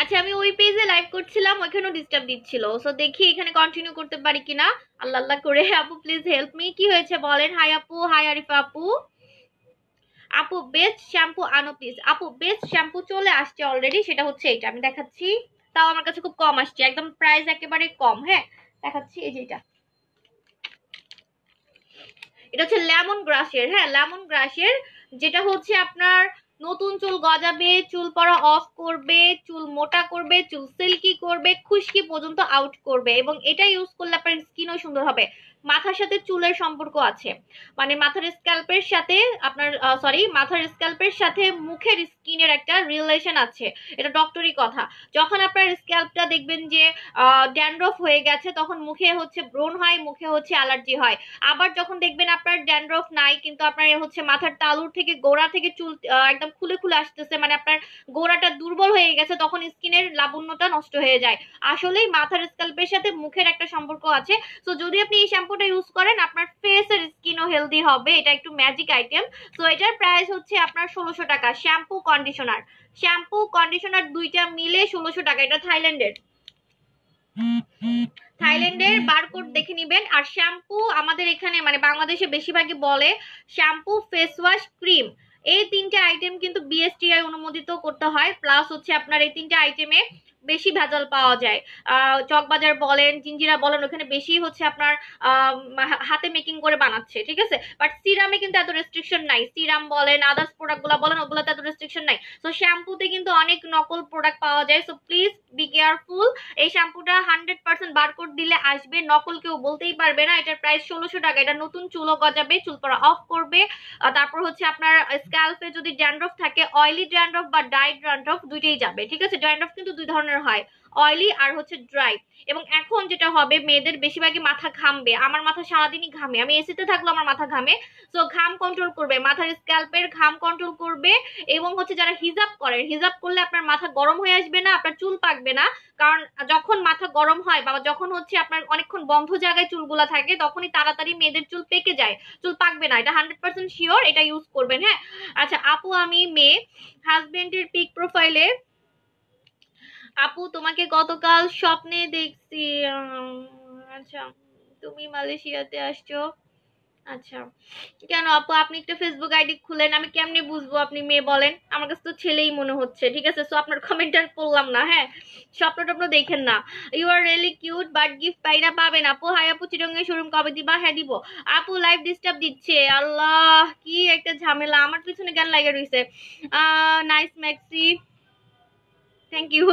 আচ্ছা আমি ওই পেজে লাইভ করছিলাম ওইখানেও ডিস্টার্ব দিচ্ছিল সো দেখি এখানে কন্টিনিউ করতে পারি কিনা আল্লাহ আল্লাহ করে আপু প্লিজ হেল্প মি কি হয়েছে বলেন হাই আপু হাই আরিফা আপু আপু বেস্ট শ্যাম্পু আনো প্লিজ আপু বেস্ট শ্যাম্পু চলে আসছে অলরেডি সেটা হচ্ছে এটা আমি দেখাচ্ছি তাও আমার কাছে খুব কম আসছে একদম প্রাইস একেবারে কম হ্যাঁ দেখাচ্ছি এই যে এটা এটা হচ্ছে লেমন গ্রাসের হ্যাঁ লেমন গ্রাসের যেটা হচ্ছে আপনার নতুন চুল গজাবে চুল পড়া অফ করবে চুল মোটা করবে চুল সিল্কি করবে খুশকি পর্যন্ত আউট করবে এবং এটা ইউজ করলে আপনার স্কিনও সুন্দর হবে মাথার সাথে চুলের সম্পর্ক আছে মানে মাথার স্ক্যাল্পের সাথে আপনার সরি মাথার স্ক্যাল্পের সাথে মুখের স্কিনের একটা রিলেশন আছে এটা ডক্টরি কথা যখন আপনার স্ক্যাল্পটা দেখবেন যে ড্যান্ড্রফ হয়ে গেছে তখন মুখে হচ্ছে ব্রণ হয় মুখে হচ্ছে অ্যালার্জি হয় আবার যখন দেখবেন আপনার ড্যান্ড্রফ নাই কিন্তু আপনার হচ্ছে মাথার তালুর থেকে গোড়া থেকে চুল একদম খুলে খুলে আসতেছে মানে আপনার গোড়াটা দুর্বল হয়ে গেছে তখন স্কিনের লাবণ্যটা নষ্ট হয়ে যায় আসলেই মাথার স্ক্যাল্পের সাথে মুখের একটা সম্পর্ক আছে তো যদি আপনি এই শ্যাম্পু কোটা ইউজ করেন আপনার ফেসের স্কিনও হেলদি হবে এটা একটু ম্যাজিক আইটেম তো এটার প্রাইস হচ্ছে আপনার ষোলোশো টাকা শ্যাম্পু কন্ডিশনার শ্যাম্পু কন্ডিশনার দুইটা মিলে ষোলোশো টাকা এটা থাইল্যান্ডের থাইল্যান্ডের বারকোড দেখে নিবেন আর শ্যাম্পু আমাদের এখানে মানে বাংলাদেশে বেশিরভাগই বলে শ্যাম্পু ফেস ওয়াশ ক্রিম এই তিনটা আইটেম কিন্তু বিএসটিআই অনুমোদিত করতে হয় প্লাস হচ্ছে আপনার এই তিনটা আইটেমে বেশি ভেজাল পাওয়া যায় চকবাজার বলেন জিঞ্জিরা বলেন ওখানে বেশি হচ্ছে আপনার হাতে মেকিং করে বানাচ্ছে ঠিক আছে বাট সিরামে কিন্তু এত রেস্ট্রিকশন নাই সিরাম বলেন আদার্স প্রোডাক্টগুলো বলেন ওগুলোতে এত রেস্ট্রিকশন নাই সো শ্যাম্পুতে কিন্তু অনেক নকল প্রোডাক্ট পাওয়া যায় সো প্লিজ বি কেয়ারফুল এই শ্যাম্পুটা হান্ড্রেড পার্সেন্ট বারকোড দিলে আসবে নকল কেউ বলতেই পারবে না এটার প্রাইস ষোলোশো টাকা এটা নতুন চুলও গজাবে চুল পরা অফ করবে তারপর হচ্ছে আপনার স্ক্যাল্পে যদি ড্যান্ড্রফ থাকে অয়েলি ড্যান্ড্রফ বা ডাই ড্যান্ড্রফ দুইটাই যাবে ঠিক আছে ড্যান্ড্রফ কিন্তু দুই ধরনের ধরনের হয় অয়েলি আর হচ্ছে ড্রাই এবং এখন যেটা হবে মেয়েদের বেশিরভাগই মাথা ঘামবে আমার মাথা সারাদিনই ঘামে আমি এসিতে থাকলে আমার মাথা ঘামে সো ঘাম কন্ট্রোল করবে মাথার স্ক্যাল্পের ঘাম কন্ট্রোল করবে এবং হচ্ছে যারা হিজাব করে হিজাব করলে আপনার মাথা গরম হয়ে আসবে না আপনার চুল পাকবে না কারণ যখন মাথা গরম হয় বা যখন হচ্ছে আপনার অনেকক্ষণ বন্ধ জায়গায় চুলগুলা থাকে তখনই তাড়াতাড়ি মেয়েদের চুল পেকে যায় চুল পাকবে না এটা হান্ড্রেড পার্সেন্ট শিওর এটা ইউজ করবেন হ্যাঁ আচ্ছা আপু আমি মেয়ে হাজবেন্ডের পিক প্রোফাইলে আপু তোমাকে গতকাল স্বপ্নে দেখছি আচ্ছা তুমি মালয়েশিয়াতে আসছো আচ্ছা কেন আপু আপনি একটা ফেসবুক আইডি খুলেন আমি কেমনে বুঝবো আপনি মেয়ে বলেন আমার কাছে তো ছেলেই মনে হচ্ছে ঠিক আছে সো আপনার কমেন্ট আর করলাম না হ্যাঁ স্বপ্ন টপ্ন দেখেন না you are really cute but gift না পাবেন আপু হাই আপু চিরঙ্গে শোরুম কবে দিবা হ্যাঁ দিব আপু লাইফ ডিস্টার্ব দিচ্ছে আল্লাহ কি একটা ঝামেলা আমার পিছনে জ্ঞান লাগে রয়েছে নাইস ম্যাক্সি থ্যাংক ইউ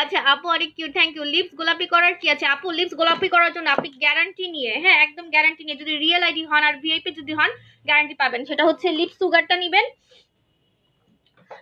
আচ্ছা আপু অনেক কিউ থ্যাংক ইউ লিপস গোলাপি করার কি আছে আপু লিপস গোলাপি করার জন্য আপনি গ্যারান্টি নিয়ে হ্যাঁ একদম গ্যারান্টি নিয়ে যদি রিয়েল আইডি হন আর ভিআইপি যদি হন গ্যারান্টি পাবেন সেটা হচ্ছে লিপস সুগারটা নেবেন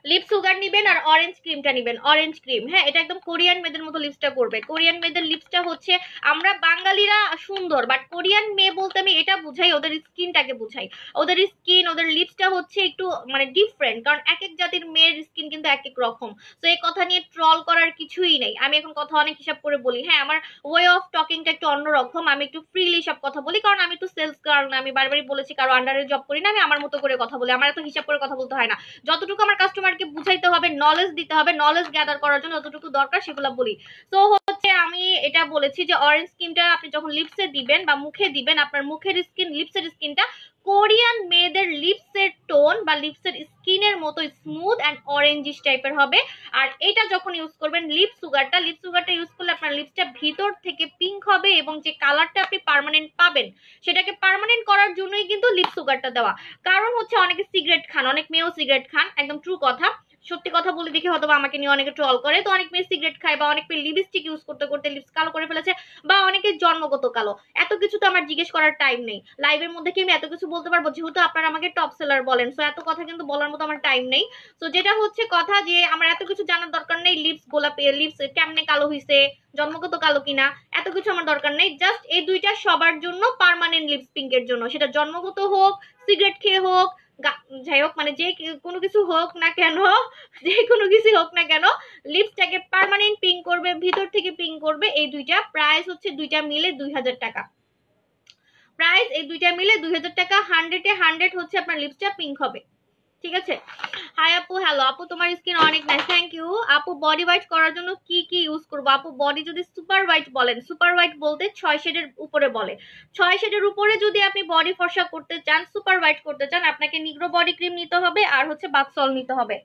লিপ সুগার নিবেন আর অরেঞ্জ ক্রিমটা নিবেন অরেঞ্জ ক্রিম হ্যাঁ এটা একদম কোরিয়ান মেয়েদের মতো লিপসটা করবে কোরিয়ান মেয়েদের লিপসটা হচ্ছে আমরা বাঙালিরা সুন্দর বাট কোরিয়ান মেয়ে বলতে আমি এটা বুঝাই ওদের স্কিনটাকে বুঝাই ওদের স্কিন ওদের লিপসটা হচ্ছে একটু মানে ডিফারেন্ট কারণ এক এক জাতির মেয়ের স্কিন কিন্তু এক এক রকম তো এই কথা নিয়ে ট্রল করার কিছুই নেই আমি এখন কথা অনেক হিসাব করে বলি হ্যাঁ আমার ওয়ে অফ টকিংটা একটু অন্যরকম আমি একটু ফ্রিলি সব কথা বলি কারণ আমি একটু সেলস কারণ আমি বারবারই বলেছি কারো আন্ডারে জব করি না আমি আমার মতো করে কথা বলি আমার এত হিসাব করে কথা বলতে হয় না যতটুকু আমার কাস্টমার কাস্টমারকে বুঝাইতে হবে নলেজ দিতে হবে নলেজ গ্যাদার করার জন্য যতটুকু দরকার সেগুলো বলি তো হচ্ছে আমি এটা বলেছি যে অরেঞ্জ স্কিনটা আপনি যখন লিপসে দিবেন বা মুখে দিবেন আপনার মুখের স্কিন লিপসের স্কিনটা কোরিয়ান মেয়েদের লিপসের টোন বা লিপসের স্কিনের মতো স্মুথ অ্যান্ড অরেঞ্জিস টাইপের হবে আর এটা যখন ইউজ করবেন লিপ সুগারটা লিপ সুগারটা ইউজ করলে আপনার লিপসটা ভিতর থেকে পিঙ্ক হবে এবং যে কালারটা আপনি পারমানেন্ট পাবেন সেটাকে পারমানেন্ট করার জন্যই কিন্তু লিপ সুগারটা দেওয়া কারণ হচ্ছে অনেকে সিগারেট খান অনেক মেয়েও সিগারেট খান একদম ট্রু কথা সত্যি কথা বলে দেখি হয়তো আমাকে নিয়ে অনেকে ট্রল করে তো অনেক মেয়ে সিগারেট খায় বা অনেক মেয়ে লিপস্টিক ইউজ করতে করতে লিপস কালো করে ফেলেছে বা অনেকের জন্মগত কালো এত কিছু তো আমার জিজ্ঞেস করার টাইম নেই লাইভের মধ্যে কি আমি এত কিছু বলতে পারবো যেহেতু আপনারা আমাকে টপ সেলার বলেন সো এত কথা কিন্তু বলার মতো আমার টাইম নেই সো যেটা হচ্ছে কথা যে আমার এত কিছু জানার দরকার নেই লিপস গোলাপি লিপস কেমনে কালো হইছে জন্মগত কালো কিনা এত কিছু আমার দরকার নেই জাস্ট এই দুইটা সবার জন্য পার্মানেন্ট লিপস পিঙ্কের জন্য সেটা জন্মগত হোক সিগারেট খেয়ে হোক যাই হোক মানে যে কোনো কিছু হোক না কেন যে কোনো কিছু হোক না কেন লিপসটাকে পারমানেন্ট পিঙ্ক করবে ভিতর থেকে পিঙ্ক করবে এই দুইটা প্রাইস হচ্ছে দুইটা মিলে দুই হাজার টাকা প্রাইস এই দুইটা মিলে দুই হাজার টাকা হান্ড্রেডে হান্ড্রেড হচ্ছে আপনার লিপসটা পিঙ্ক হবে ঠিক আছে হাই আপু হ্যালো আপু তোমার স্কিন অনেক নাই থ্যাংক ইউ আপু বডি হোয়াইট করার জন্য কি কি ইউজ করবো আপু বডি যদি সুপার হোয়াইট বলেন সুপার হোয়াইট বলতে ছয় শেডের উপরে বলে ছয় শেডের উপরে যদি আপনি বডি ফর্সা করতে চান সুপার হোয়াইট করতে চান আপনাকে নিগ্রো বডি ক্রিম নিতে হবে আর হচ্ছে বাথ সল্ট নিতে হবে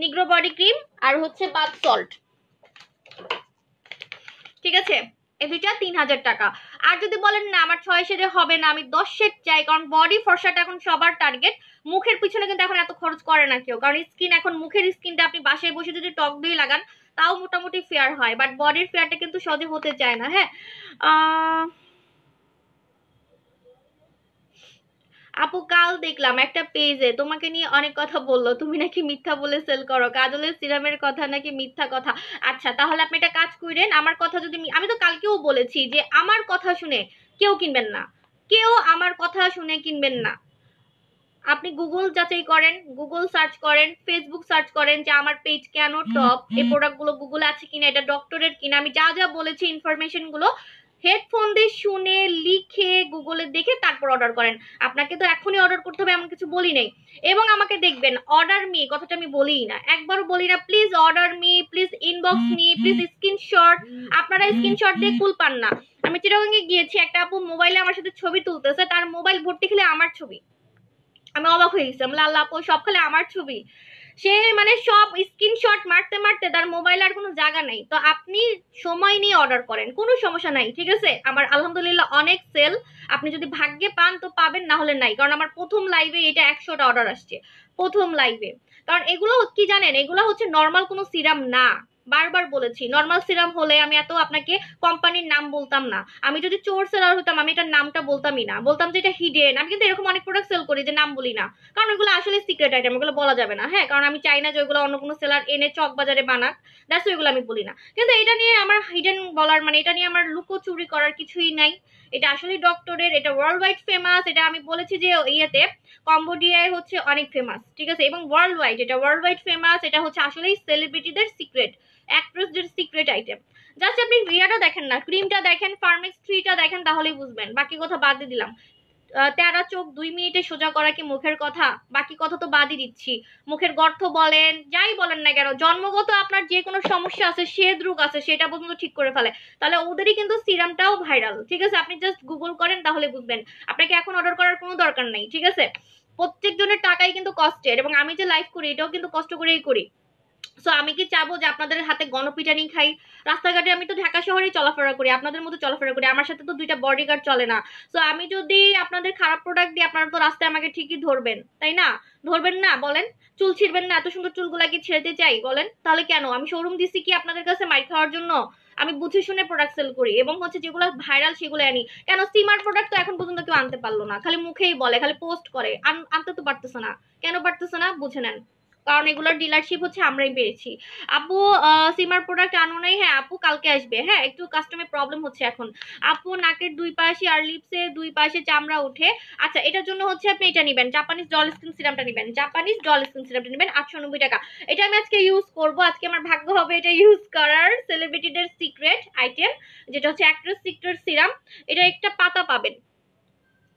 নিগ্রো বডি ক্রিম আর হচ্ছে বাথ সল্ট ঠিক আছে দুইটা তিন হাজার টাকা আর যদি বলেন না আমার ছয় শেডে হবে না আমি দশ সেট চাই কারণ বডি ফর্সাটা এখন সবার টার্গেট মুখের পিছনে কিন্তু এখন এত খরচ করে না কেউ কারণ স্কিন এখন মুখের স্কিনটা আপনি বাসায় বসে যদি টক দই লাগান তাও মোটামুটি ফেয়ার হয় বাট বডির ফেয়ারটা কিন্তু সহজে হতে চায় না হ্যাঁ আপু কাল দেখলাম একটা পেজে তোমাকে নিয়ে অনেক কথা বললো তুমি নাকি মিথ্যা বলে সেল করো কাজলের সিরামের কথা নাকি মিথ্যা কথা আচ্ছা তাহলে আপনি একটা কাজ করেন আমার কথা যদি আমি তো কালকেও বলেছি যে আমার কথা শুনে কেউ কিনবেন না কেউ আমার কথা শুনে কিনবেন না আপনি গুগল যাচাই করেন গুগল সার্চ করেন ফেসবুক সার্চ করেন যে আমার পেজ কেন টপ এই প্রোডাক্ট গুলো গুগল আছে কিনা এটা ডক্টরের কিনা আমি যা যা বলেছি ইনফরমেশনগুলো হেডফোন দিয়ে শুনে লিখে গুগলে দেখে তারপর অর্ডার করেন আপনাকে তো এখনই অর্ডার করতে হবে এমন কিছু বলি নাই এবং আমাকে দেখবেন অর্ডার মি কথাটা আমি বলিই না একবারও বলি না please order me please inbox me please screenshot আপনারা স্ক্রিনশট দিয়ে কুল পান না আমি চিরগঙ্গে গিয়েছি একটা আপু মোবাইলে আমার সাথে ছবি তুলতেছে তার মোবাইল ভর্তি খেলে আমার ছবি আমি অবাক হয়ে গেছিলাম আল্লাহ আপু সব খেলে আমার ছবি সে মানে সব স্ক্রিনশট মারতে মারতে তার মোবাইল আর কোনো জায়গা নাই তো আপনি সময় নিয়ে অর্ডার করেন কোনো সমস্যা নাই ঠিক আছে আমার আলহামদুলিল্লাহ অনেক সেল আপনি যদি ভাগ্যে পান তো পাবেন না হলে নাই কারণ আমার প্রথম লাইভে এটা একশোটা অর্ডার আসছে প্রথম লাইভে কারণ এগুলো কি জানেন এগুলো হচ্ছে নর্মাল কোনো সিরাম না বারবার বলেছি নর্মাল সিরাম হলে আমি এত আপনাকে কোম্পানির নাম বলতাম না আমি যদি চোর সেলার হতাম আমি এটার নামটা বলতামই না বলতাম যে এটা হিডেন আমি কিন্তু এরকম অনেক প্রোডাক্ট সেল করি যে নাম বলি না কারণ এগুলো আসলে সিক্রেট আইটেম ওগুলো বলা যাবে না হ্যাঁ কারণ আমি চাই না যে ওইগুলো অন্য কোনো সেলার এনে চক বাজারে বানাক দ্যাটস ওইগুলো আমি বলি না কিন্তু এটা নিয়ে আমার হিডেন বলার মানে এটা নিয়ে আমার লুকো চুরি করার কিছুই নাই এটা আসলে ডক্টরের এটা ওয়ার্ল্ড ওয়াইড ফেমাস এটা আমি বলেছি যে ইয়েতে কম্বোডিয়ায় হচ্ছে অনেক ফেমাস ঠিক আছে এবং ওয়ার্ল্ড ওয়াইড এটা ওয়ার্ল্ড ওয়াইড ফেমাস এটা হচ্ছে আসলেই সেলিব্রিটিদের সিক্রেট অ্যাক্ট্রেসদের সিক্রেট আইটেম জাস্ট আপনি রিয়াটা দেখেন না ক্রিমটা দেখেন ফার্মেক্স থ্রিটা দেখেন তাহলেই বুঝবেন বাকি কথা বাদ দিয়ে দিলাম তেরা চোখ দুই মিনিটে সোজা করা কি মুখের কথা বাকি কথা তো বাদই দিচ্ছি মুখের গর্থ বলেন যাই বলেন না কেন জন্মগত আপনার যে কোনো সমস্যা আছে শ্বেদ রোগ আছে সেটা পর্যন্ত ঠিক করে ফেলে তাহলে ওদেরই কিন্তু সিরামটাও ভাইরাল ঠিক আছে আপনি জাস্ট গুগল করেন তাহলে বুঝবেন আপনাকে এখন অর্ডার করার কোনো দরকার নাই ঠিক আছে প্রত্যেকজনের টাকাই কিন্তু কষ্টের এবং আমি যে লাইভ করি এটাও কিন্তু কষ্ট করেই করি সো আমি কি চাবো যে আপনাদের হাতে গণপিটানি খাই রাস্তাঘাটে আমি তো ঢাকা শহরে চলাফেরা করি আপনাদের মতো চলাফেরা করি আমার সাথে তো দুইটা বডিগার্ড চলে না সো আমি যদি আপনাদের খারাপ প্রোডাক্ট দিই আপনারা তো রাস্তায় আমাকে ঠিকই ধরবেন তাই না ধরবেন না বলেন চুল ছিঁড়বেন না এত সুন্দর চুলগুলা কি ছেড়েতে চাই বলেন তাহলে কেন আমি শোরুম দিছি কি আপনাদের কাছে মাইর খাওয়ার জন্য আমি বুঝে শুনে প্রোডাক্ট সেল করি এবং হচ্ছে যেগুলো ভাইরাল সেগুলো আনি কেন সিমার প্রোডাক্ট তো এখন পর্যন্ত কেউ আনতে পারলো না খালি মুখেই বলে খালি পোস্ট করে আনতে তো পারতেছে না কেন পারতেছে না বুঝে নেন কারণ এগুলোর ডিলারশিপ হচ্ছে আমরাই পেয়েছি আপু সিমার প্রোডাক্ট আনো নাই হ্যাঁ আপু কালকে আসবে হ্যাঁ একটু কাস্টমে প্রবলেম হচ্ছে এখন আপু নাকের দুই পাশে আর লিপসে দুই পাশে চামড়া উঠে আচ্ছা এটার জন্য হচ্ছে আপনি এটা নেবেন জাপানিজ ডল স্কিন সিরামটা নেবেন জাপানিজ ডল স্কিন সিরামটা নেবেন আটশো নব্বই টাকা এটা আমি আজকে ইউজ করব আজকে আমার ভাগ্য হবে এটা ইউজ করার সেলিব্রিটিদের সিক্রেট আইটেম যেটা হচ্ছে অ্যাক্ট্রেস সিক্রেট সিরাম এটা একটা পাতা পাবেন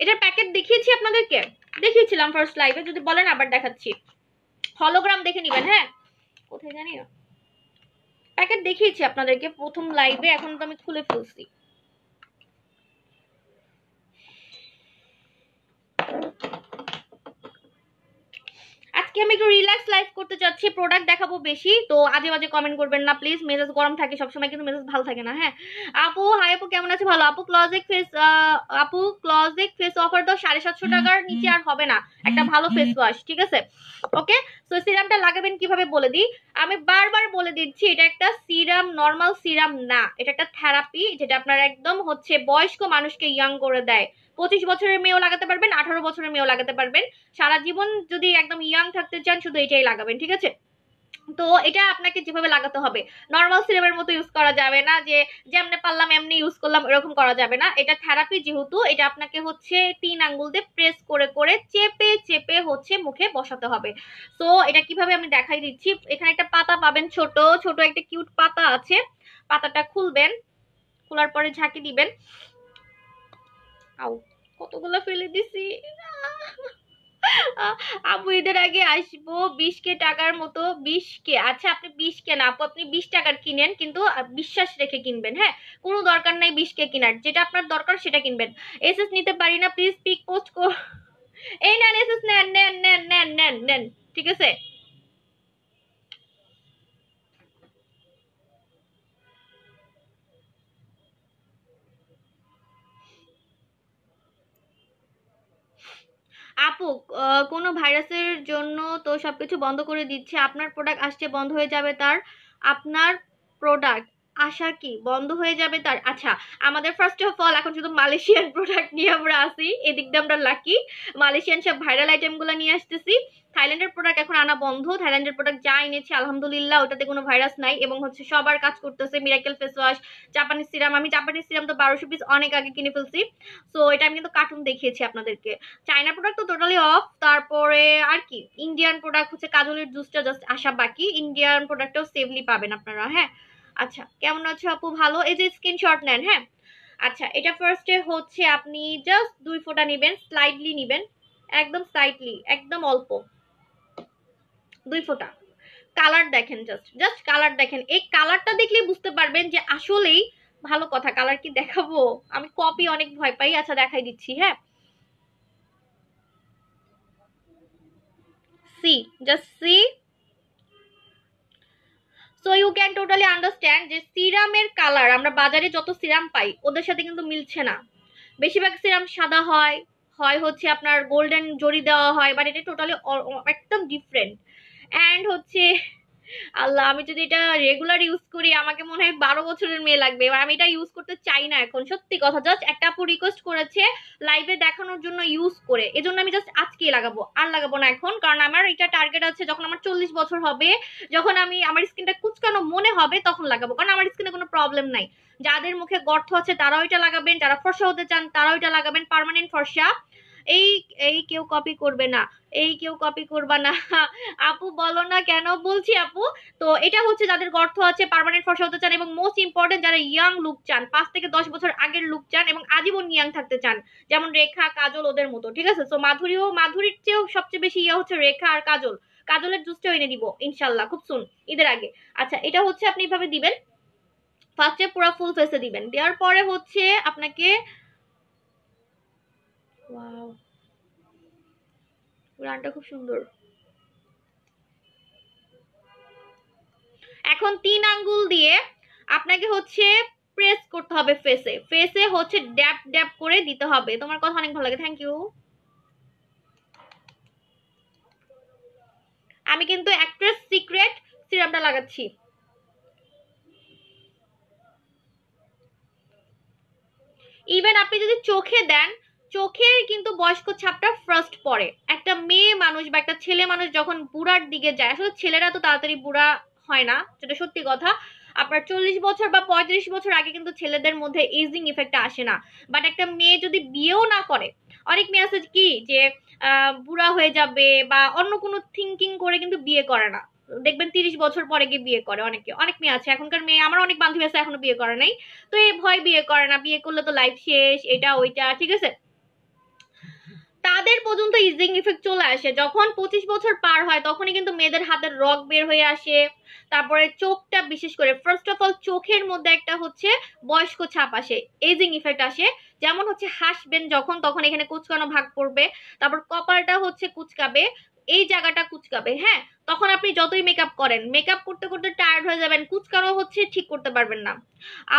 এটার প্যাকেট দেখিয়েছি আপনাদেরকে দেখিয়েছিলাম ফার্স্ট লাইভে যদি বলেন আবার দেখাচ্ছি হলোগ্রাম দেখে নেবেন হ্যাঁ কোথায় জানি না প্যাকেট দেখিয়েছি আপনাদেরকে প্রথম লাইভে এখন তো আমি খুলে ফেলছি আজকে আমি একটু রিল্যাক্স লাইফ করতে চাচ্ছি প্রোডাক্ট দেখাবো বেশি তো আজে বাজে কমেন্ট করবেন না প্লিজ মেজাজ গরম থাকে সবসময় কিন্তু মেজাজ ভালো থাকে না হ্যাঁ আপু হাই আপু কেমন আছে ভালো আপু ক্লজেক ফেস আপু ক্লজেক ফেস অফার তো সাড়ে সাতশো টাকার নিচে আর হবে না একটা ভালো ফেস ওয়াশ ঠিক আছে ওকে তো সিরামটা লাগাবেন কিভাবে বলে দিই আমি বারবার বলে দিচ্ছি এটা একটা সিরাম নর্মাল সিরাম না এটা একটা থেরাপি যেটা আপনার একদম হচ্ছে বয়স্ক মানুষকে ইয়াং করে দেয় পঁচিশ বছরের মেয়েও লাগাতে পারবেন আঠারো বছরের মেয়েও লাগাতে পারবেন সারা জীবন যদি একদম ইয়াং থাকতে চান শুধু এটাই লাগাবেন ঠিক আছে তো এটা আপনাকে যেভাবে লাগাতে হবে নর্মাল সিরামের মতো ইউজ করা যাবে না যে যেমনে পারলাম এমনি ইউজ করলাম এরকম করা যাবে না এটা থেরাপি যেহেতু এটা আপনাকে হচ্ছে তিন আঙ্গুল দিয়ে প্রেস করে করে চেপে চেপে হচ্ছে মুখে বসাতে হবে তো এটা কিভাবে আমি দেখাই দিচ্ছি এখানে একটা পাতা পাবেন ছোট ছোট একটা কিউট পাতা আছে পাতাটা খুলবেন খোলার পরে ঝাঁকি দিবেন আউ কতগুলো ফেলে দিছি আপু ঈদের আগে আসবো বিশ কে টাকার মতো বিশ কে আচ্ছা আপনি বিশ কে না আপু আপনি বিশ টাকার কিনেন কিন্তু বিশ্বাস রেখে কিনবেন হ্যাঁ কোনো দরকার নাই বিশ কে কেনার যেটা আপনার দরকার সেটা কিনবেন এস এস নিতে পারি না প্লিজ পিক পোস্ট কর এই নেন এস এস নেন নেন নেন নেন নেন নেন ঠিক আছে আপু কোনো ভাইরাসের জন্য তো সব কিছু বন্ধ করে দিচ্ছে আপনার প্রোডাক্ট আসছে বন্ধ হয়ে যাবে তার আপনার প্রোডাক্ট আশা কি বন্ধ হয়ে যাবে তার আচ্ছা আমাদের ফার্স্ট অফ অল এখন শুধু মালয়েশিয়ান প্রোডাক্ট নিয়ে আমরা আসি এদিক দিয়ে আমরা লাকি মালয়েশিয়ান সব ভাইরাল আইটেমগুলো নিয়ে আসতেছি থাইল্যান্ডের প্রোডাক্ট এখন আনা বন্ধ থাইল্যান্ডের প্রোডাক্ট যা এনেছি আলহামদুলিল্লাহ ওটাতে কোনো ভাইরাস নাই এবং হচ্ছে সবার কাজ করতেছে miracle face wash Japanese serum আমি জাপানিজ সিরাম তো বারোশো পিস অনেক আগে কিনে ফেলছি সো এটা আমি কিন্তু কার্টুন দেখিয়েছি আপনাদেরকে চায়না প্রোডাক্ট তো টোটালি অফ তারপরে আর কি ইন্ডিয়ান প্রোডাক্ট হচ্ছে কাজলের জুসটা জাস্ট আসা বাকি ইন্ডিয়ান প্রোডাক্টটাও সেভলি পাবেন আপনারা হ্যাঁ আচ্ছা কেমন আছো আপু ভালো এই যে স্ক্রিনশট নেন হ্যাঁ আচ্ছা এটা ফার্স্টে হচ্ছে আপনি জাস্ট দুই ফোঁটা নেবেন স্লাইডলি নেবেন একদম স্লাইডলি একদম অল্প দুই ফোঁটা কালার দেখেন জাস্ট জাস্ট কালার দেখেন এই কালারটা দেখলে বুঝতে পারবেন যে আসলেই ভালো কথা কালার কি দেখাবো আমি কপি অনেক ভয় পাই আচ্ছা দেখাই দিচ্ছি হ্যাঁ see just see so you can totally understand যে সিরামের কালার আমরা বাজারে যত সিরাম পাই ওদের সাথে কিন্তু মিলছে না বেশিরভাগ সিরাম সাদা হয় হয় হচ্ছে আপনার গোল্ডেন জড়ি দেওয়া হয় বাট এটা টোটালি একদম ডিফারেন্ট অ্যান্ড হচ্ছে আল্লাহ আমি যদি এটা রেগুলার ইউজ করি আমাকে মনে হয় বারো বছরের মেয়ে লাগবে এবার আমি এটা ইউজ করতে চাই না এখন সত্যি কথা জাস্ট একটা আপু রিকোয়েস্ট করেছে লাইভে দেখানোর জন্য ইউজ করে এজন্য আমি জাস্ট আজকেই লাগাবো আর লাগাবো না এখন কারণ আমার এটা টার্গেট আছে যখন আমার চল্লিশ বছর হবে যখন আমি আমার স্কিনটা কুচকানো মনে হবে তখন লাগাবো কারণ আমার স্কিনে কোনো প্রবলেম নাই যাদের মুখে গর্থ আছে তারাও এটা লাগাবেন যারা ফর্সা হতে চান তারাও এটা লাগাবেন পারমানেন্ট ফর্সা এই এই কেউ কপি করবে না এই কেউ কপি করবা না আপু বলো না কেন বলছি আপু তো এটা হচ্ছে যাদের অর্থ আছে পার্মানেন্ট ফর্সা হতে চান এবং মোস্ট ইম্পর্টেন্ট যারা ইয়াং লুক চান পাঁচ থেকে দশ বছর আগের লুক চান এবং আজীবন ইয়াং থাকতে চান যেমন রেখা কাজল ওদের মতো ঠিক আছে তো মাধুরী ও মাধুরীর চেয়েও সবচেয়ে বেশি ইয়া হচ্ছে রেখা আর কাজল কাজলের জুসটাও এনে দিব ইনশাল্লাহ খুব সুন ঈদের আগে আচ্ছা এটা হচ্ছে আপনি এভাবে দিবেন ফার্স্টে পুরো ফুল ফেসে দিবেন দেওয়ার পরে হচ্ছে আপনাকে ওয়াও গানটা খুব সুন্দর এখন তিন আঙ্গুল দিয়ে আপনাকে হচ্ছে প্রেস করতে হবে ফেসে ফেসে হচ্ছে ড্যাপ ড্যাপ করে দিতে হবে তোমার কথা অনেক ভালো লাগে থ্যাংক ইউ আমি কিন্তু অ্যাক্ট্রেস সিক্রেট সিরামটা লাগাচ্ছি ইভেন আপনি যদি চোখে দেন চোখের কিন্তু বয়স্ক ছাপটা ফার্স্ট পড়ে একটা মেয়ে মানুষ বা একটা ছেলে মানুষ যখন বুড়ার দিকে যায় আসলে ছেলেরা তো তাড়াতাড়ি বুড়া হয় না যেটা সত্যি কথা আপনার চল্লিশ বছর বা পঁয়ত্রিশ বছর আগে কিন্তু ছেলেদের মধ্যে এজিং ইফেক্টটা আসে না বাট একটা মেয়ে যদি বিয়েও না করে অনেক মেয়ে আছে কি যে বুড়া হয়ে যাবে বা অন্য কোনো থিঙ্কিং করে কিন্তু বিয়ে করে না দেখবেন তিরিশ বছর পরে গিয়ে বিয়ে করে অনেকে অনেক মেয়ে আছে এখনকার মেয়ে আমার অনেক বান্ধবী আছে এখনো বিয়ে করে নাই তো এই ভয় বিয়ে করে না বিয়ে করলে তো লাইফ শেষ এটা ওইটা ঠিক আছে তাদের পর্যন্ত ইজিং ইফেক্ট চলে আসে যখন পঁচিশ বছর পার হয় তখনই কিন্তু মেয়েদের হাতের রক বের হয়ে আসে তারপরে চোখটা বিশেষ করে ফার্স্ট অফ অল চোখের মধ্যে একটা হচ্ছে বয়স্ক ছাপ আসে এজিং ইফেক্ট আসে যেমন হচ্ছে হাসবেন যখন তখন এখানে কুচকানো ভাগ পড়বে তারপর কপালটা হচ্ছে কুচকাবে এই জায়গাটা কুচকাবে হ্যাঁ তখন আপনি যতই মেকআপ করেন মেকআপ করতে করতে টায়ার্ড হয়ে যাবেন কুচকারো হচ্ছে ঠিক করতে পারবেন না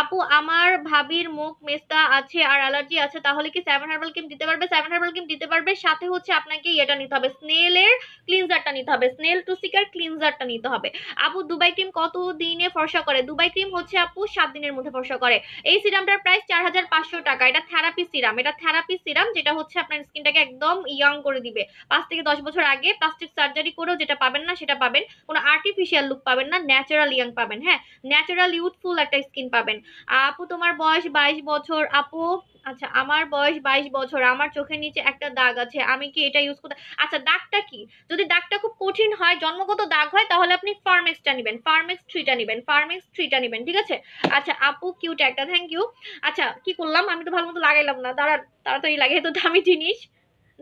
আপু আমার ভাবির মুখ মেস্তা আছে আর অ্যালার্জি আছে তাহলে কি সেভেন হার্বাল ক্রিম দিতে পারবে সেভেন হার্বাল ক্রিম দিতে পারবে সাথে হচ্ছে আপনাকে এটা নিতে হবে স্নেলের ক্লিনজারটা নিতে হবে স্নেল টু সিকার ক্লিনজারটা নিতে হবে আপু দুবাই ক্রিম কত দিনে ফর্সা করে দুবাই ক্রিম হচ্ছে আপু সাত দিনের মধ্যে ফর্সা করে এই সিরামটার প্রাইস চার হাজার পাঁচশো টাকা এটা থেরাপি সিরাম এটা থেরাপি সিরাম যেটা হচ্ছে আপনার স্কিনটাকে একদম ইয়াং করে দিবে পাঁচ থেকে দশ বছর আগে প্লাস্টিক সার্জারি করেও যেটা পাবেন না সেটা পাবেন কোনো আর্টিফিশিয়াল লুক পাবেন না ন্যাচারাল ইয়াং পাবেন হ্যাঁ ন্যাচারাল ইউথফুল একটা স্কিন পাবেন আপু তোমার বয়স বাইশ বছর আপু আচ্ছা আমার বয়স বাইশ বছর আমার চোখের নিচে একটা দাগ আছে আমি কি এটা ইউজ করতে আচ্ছা দাগটা কি যদি দাগটা খুব কঠিন হয় জন্মগত দাগ হয় তাহলে আপনি ফার্মেক্সটা নেবেন ফার্মেক্স থ্রিটা নেবেন ফার্মেক্স থ্রিটা নেবেন ঠিক আছে আচ্ছা আপু কিউট একটা থ্যাংক ইউ আচ্ছা কি করলাম আমি তো ভালো মতো লাগাইলাম না দাঁড়া তাড়াতাড়ি লাগে তো দামি জিনিস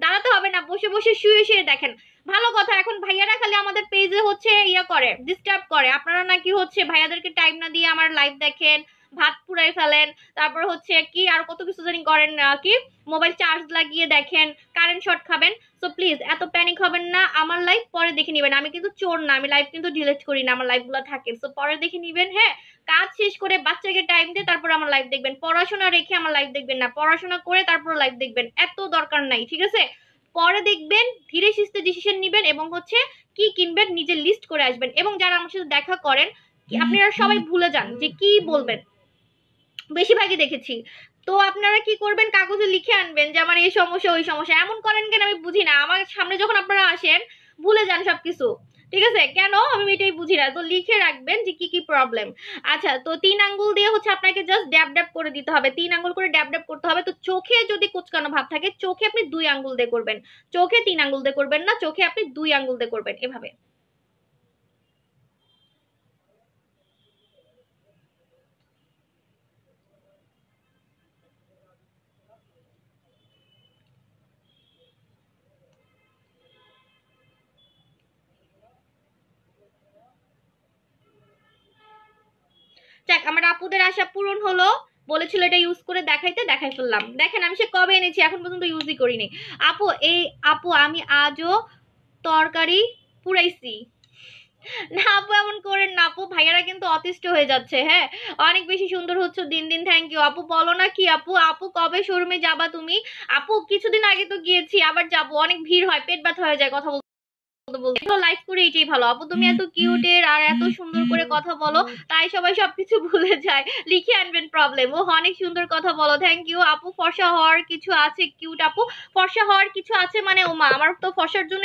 দাঁড়াতে হবে না বসে বসে শুয়ে শুয়ে দেখেন ভালো কথা এখন ভাইয়ারা খালি আমাদের পেজে হচ্ছে ইয়া করে ডিস্টার্ব করে আপনারা নাকি হচ্ছে ভাইয়াদেরকে টাইম না দিয়ে আমার লাইভ দেখেন ভাত পুরাই ফেলেন তারপর হচ্ছে কি আর কত কিছু জানি করেন কি মোবাইল চার্জ লাগিয়ে দেখেন কারেন্ট শর্ট খাবেন সো প্লিজ এত প্যানিক হবেন না আমার লাইফ পরে দেখে নেবেন আমি কিন্তু চোর না আমি লাইফ কিন্তু ডিলেট করি না আমার লাইফগুলো থাকে সো পরে দেখে নেবেন হ্যাঁ কাজ শেষ করে বাচ্চাকে টাইম দিয়ে তারপর আমার লাইফ দেখবেন পড়াশোনা রেখে আমার লাইফ দেখবেন না পড়াশোনা করে তারপর লাইফ দেখবেন এত দরকার নাই ঠিক আছে পরে দেখবেন ধীরে সুস্থে ডিসিশন নেবেন এবং হচ্ছে কি কিনবেন নিজে লিস্ট করে আসবেন এবং যারা আমার সাথে দেখা করেন আপনারা সবাই ভুলে যান যে কি বলবেন বেশিরভাগই দেখেছি তো আপনারা কি করবেন কাগজে লিখে আনবেন যে আমার এই সমস্যা ওই সমস্যা এমন করেন কেন আমি বুঝি না আমার সামনে যখন আপনারা আসেন ভুলে যান সবকিছু ঠিক আছে কেন আমি এটাই বুঝি না তো লিখে রাখবেন যে কি কি প্রবলেম আচ্ছা তো তিন আঙ্গুল দিয়ে হচ্ছে আপনাকে জাস্ট ড্যাব ড্যাব করে দিতে হবে তিন আঙ্গুল করে ড্যাব ড্যাব করতে হবে তো চোখে যদি কুচকানো ভাব থাকে চোখে আপনি দুই আঙ্গুল দিয়ে করবেন চোখে তিন আঙ্গুল দিয়ে করবেন না চোখে আপনি দুই আঙ্গুল দিয়ে করবেন এভাবে আপুদের আশা পূরণ হলো বলেছিল এটা ইউজ করে দেখাইতে দেখাই ফেললাম দেখেন আমি সে কবে এনেছি এখন পর্যন্ত ইউজই করিনি আপু এই আপু আমি আজও তরকারি পুরাইছি না আপু এমন করেন না আপু ভাইয়ারা কিন্তু অতিষ্ঠ হয়ে যাচ্ছে হ্যাঁ অনেক বেশি সুন্দর হচ্ছে দিন দিন থ্যাংক ইউ আপু বলো না কি আপু আপু কবে শোরুমে যাবা তুমি আপু কিছুদিন আগে তো গিয়েছি আবার যাবো অনেক ভিড় হয় পেট ব্যথা হয়ে যায় কথা সাথে যদি সাবান বলেন কারণ এখন মুখ ধোয়ার আইটেম আইটেমটা আমার থেকে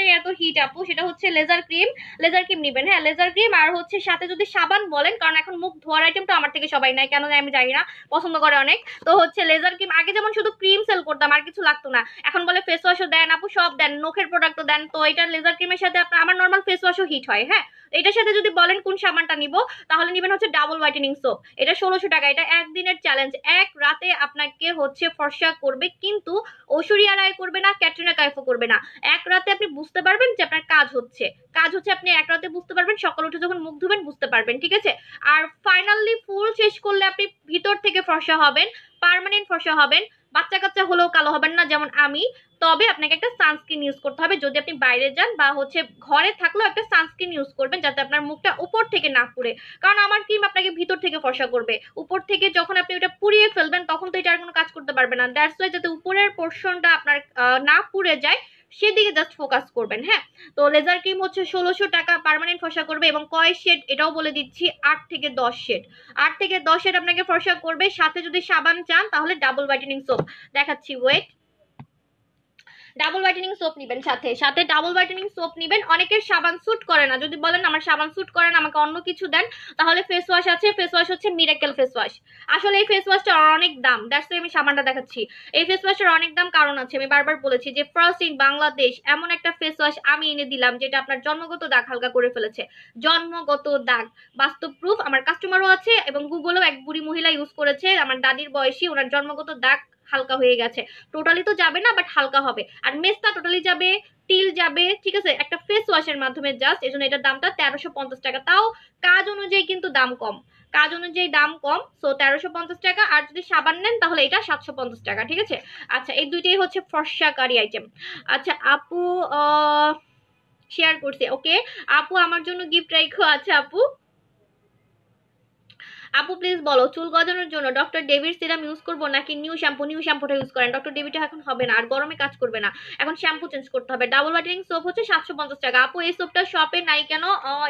সবাই নাই কেন আমি জানি না পছন্দ করে অনেক তো হচ্ছে লেজার ক্রিম আগে যেমন শুধু ক্রিম সেল করতাম আর কিছু লাগতো না এখন বলে ফেস ওয়াশও দেন আপু সব দেন নখের প্রোডাক্টও দেন তো এটা লেজার ক্রিম ক্রিমের যেটাতে আমার নর্মাল ফেস ওয়াশও হিট হয় হ্যাঁ এটার সাথে যদি বলেন কোন সাবানটা নিব তাহলে নেবেন হচ্ছে ডাবল হোয়াইটেনিং সোপ এটা ষোলোশো টাকা এটা একদিনের চ্যালেঞ্জ এক রাতে আপনাকে হচ্ছে ফর্সা করবে কিন্তু ঐশ্বরিয়া রায় করবে না ক্যাটরিনা কাইফো করবে না এক রাতে আপনি বুঝতে পারবেন যে আপনার কাজ হচ্ছে কাজ হচ্ছে আপনি এক রাতে বুঝতে পারবেন সকাল উঠে যখন মুখ ধুবেন বুঝতে পারবেন ঠিক আছে আর ফাইনালি ফুল শেষ করলে আপনি ভিতর থেকে ফর্সা হবেন পারমানেন্ট ফর্সা হবেন বাচ্চা কাচ্চা হলেও কালো হবেন না যেমন আমি তবে আপনাকে একটা সানস্ক্রিন ইউজ করতে হবে যদি আপনি বাইরে যান বা হচ্ছে ঘরে থাকলেও একটা সানস্ক্রিন ইউজ করবেন যাতে আপনার মুখটা উপর থেকে না পুড়ে কারণ আমার ক্রিম আপনাকে ভিতর থেকে ফসা করবে উপর থেকে যখন আপনি ওটা পুড়িয়ে ফেলবেন তখন তো এটা আর কোনো কাজ করতে পারবে না দ্যাটস ওয়াই যাতে উপরের পোর্শনটা আপনার না পুড়ে যায় সেদিকে জাস্ট ফোকাস করবেন হ্যাঁ তো লেজার ক্রিম হচ্ছে ষোলোশো টাকা পারমানেন্ট ফর্সা করবে এবং কয় শেড এটাও বলে দিচ্ছি আট থেকে দশ শেড আট থেকে দশ শেড আপনাকে ফর্সা করবে সাথে যদি সাবান চান তাহলে ডাবল হোয়াইটেনিং সোপ দেখাচ্ছি ওয়েট ডাবল হোয়াইটেনিং সোপ নেবেন সাথে সাথে ডাবল হোয়াইটেনিং সোপ নেবেন অনেকের সাবান স্যুট করে না যদি বলেন আমার সাবান স্যুট করেন আমাকে অন্য কিছু দেন তাহলে ফেস ওয়াশ আছে ফেস ওয়াশ হচ্ছে মিরাকেল ফেস ওয়াশ আসলে এই ফেস ওয়াশটা অনেক দাম দ্যাটস আমি সাবানটা দেখাচ্ছি এই ফেস ওয়াশের অনেক দাম কারণ আছে আমি বারবার বলেছি যে ফার্স্ট ইন বাংলাদেশ এমন একটা ফেস ওয়াশ আমি এনে দিলাম যেটা আপনার জন্মগত দাগ হালকা করে ফেলেছে জন্মগত দাগ বাস্তব প্রুফ আমার কাস্টমারও আছে এবং গুগলেও এক বুড়ি মহিলা ইউজ করেছে আমার দাদির বয়সী ওনার জন্মগত দাগ হালকা হয়ে গেছে টোটালি তো যাবে না বাট হালকা হবে আর মেস্তা টোটালি যাবে তিল যাবে ঠিক আছে একটা ফেস ওয়াশের মাধ্যমে জাস্ট এই জন্য এটার দামটা তেরোশো টাকা তাও কাজ অনুযায়ী কিন্তু দাম কম কাজ অনুযায়ী দাম কম সো তেরোশো পঞ্চাশ টাকা আর যদি সাবান নেন তাহলে এটা সাতশো পঞ্চাশ টাকা ঠিক আছে আচ্ছা এই দুইটাই হচ্ছে ফর্সাকারী আইটেম আচ্ছা আপু শেয়ার করছে ওকে আপু আমার জন্য গিফট রাইখো আচ্ছা আপু আপু প্লিজ বলো চুল গজানোর জন্য ডক্টর ডেভিড সিরাম ইউজ করবো নাকি নিউ শ্যাম্পু নিউ শ্যাম্পুটা ইউজ করেন ডক্টর ডেভিডটা এখন হবে না আর গরমে কাজ করবে না এখন শ্যাম্পু চেঞ্জ করতে হবে ডাবল ওয়াটারিং সোপ হচ্ছে সাতশো পঞ্চাশ টাকা আপু এই সোপটা শপে নাই কেন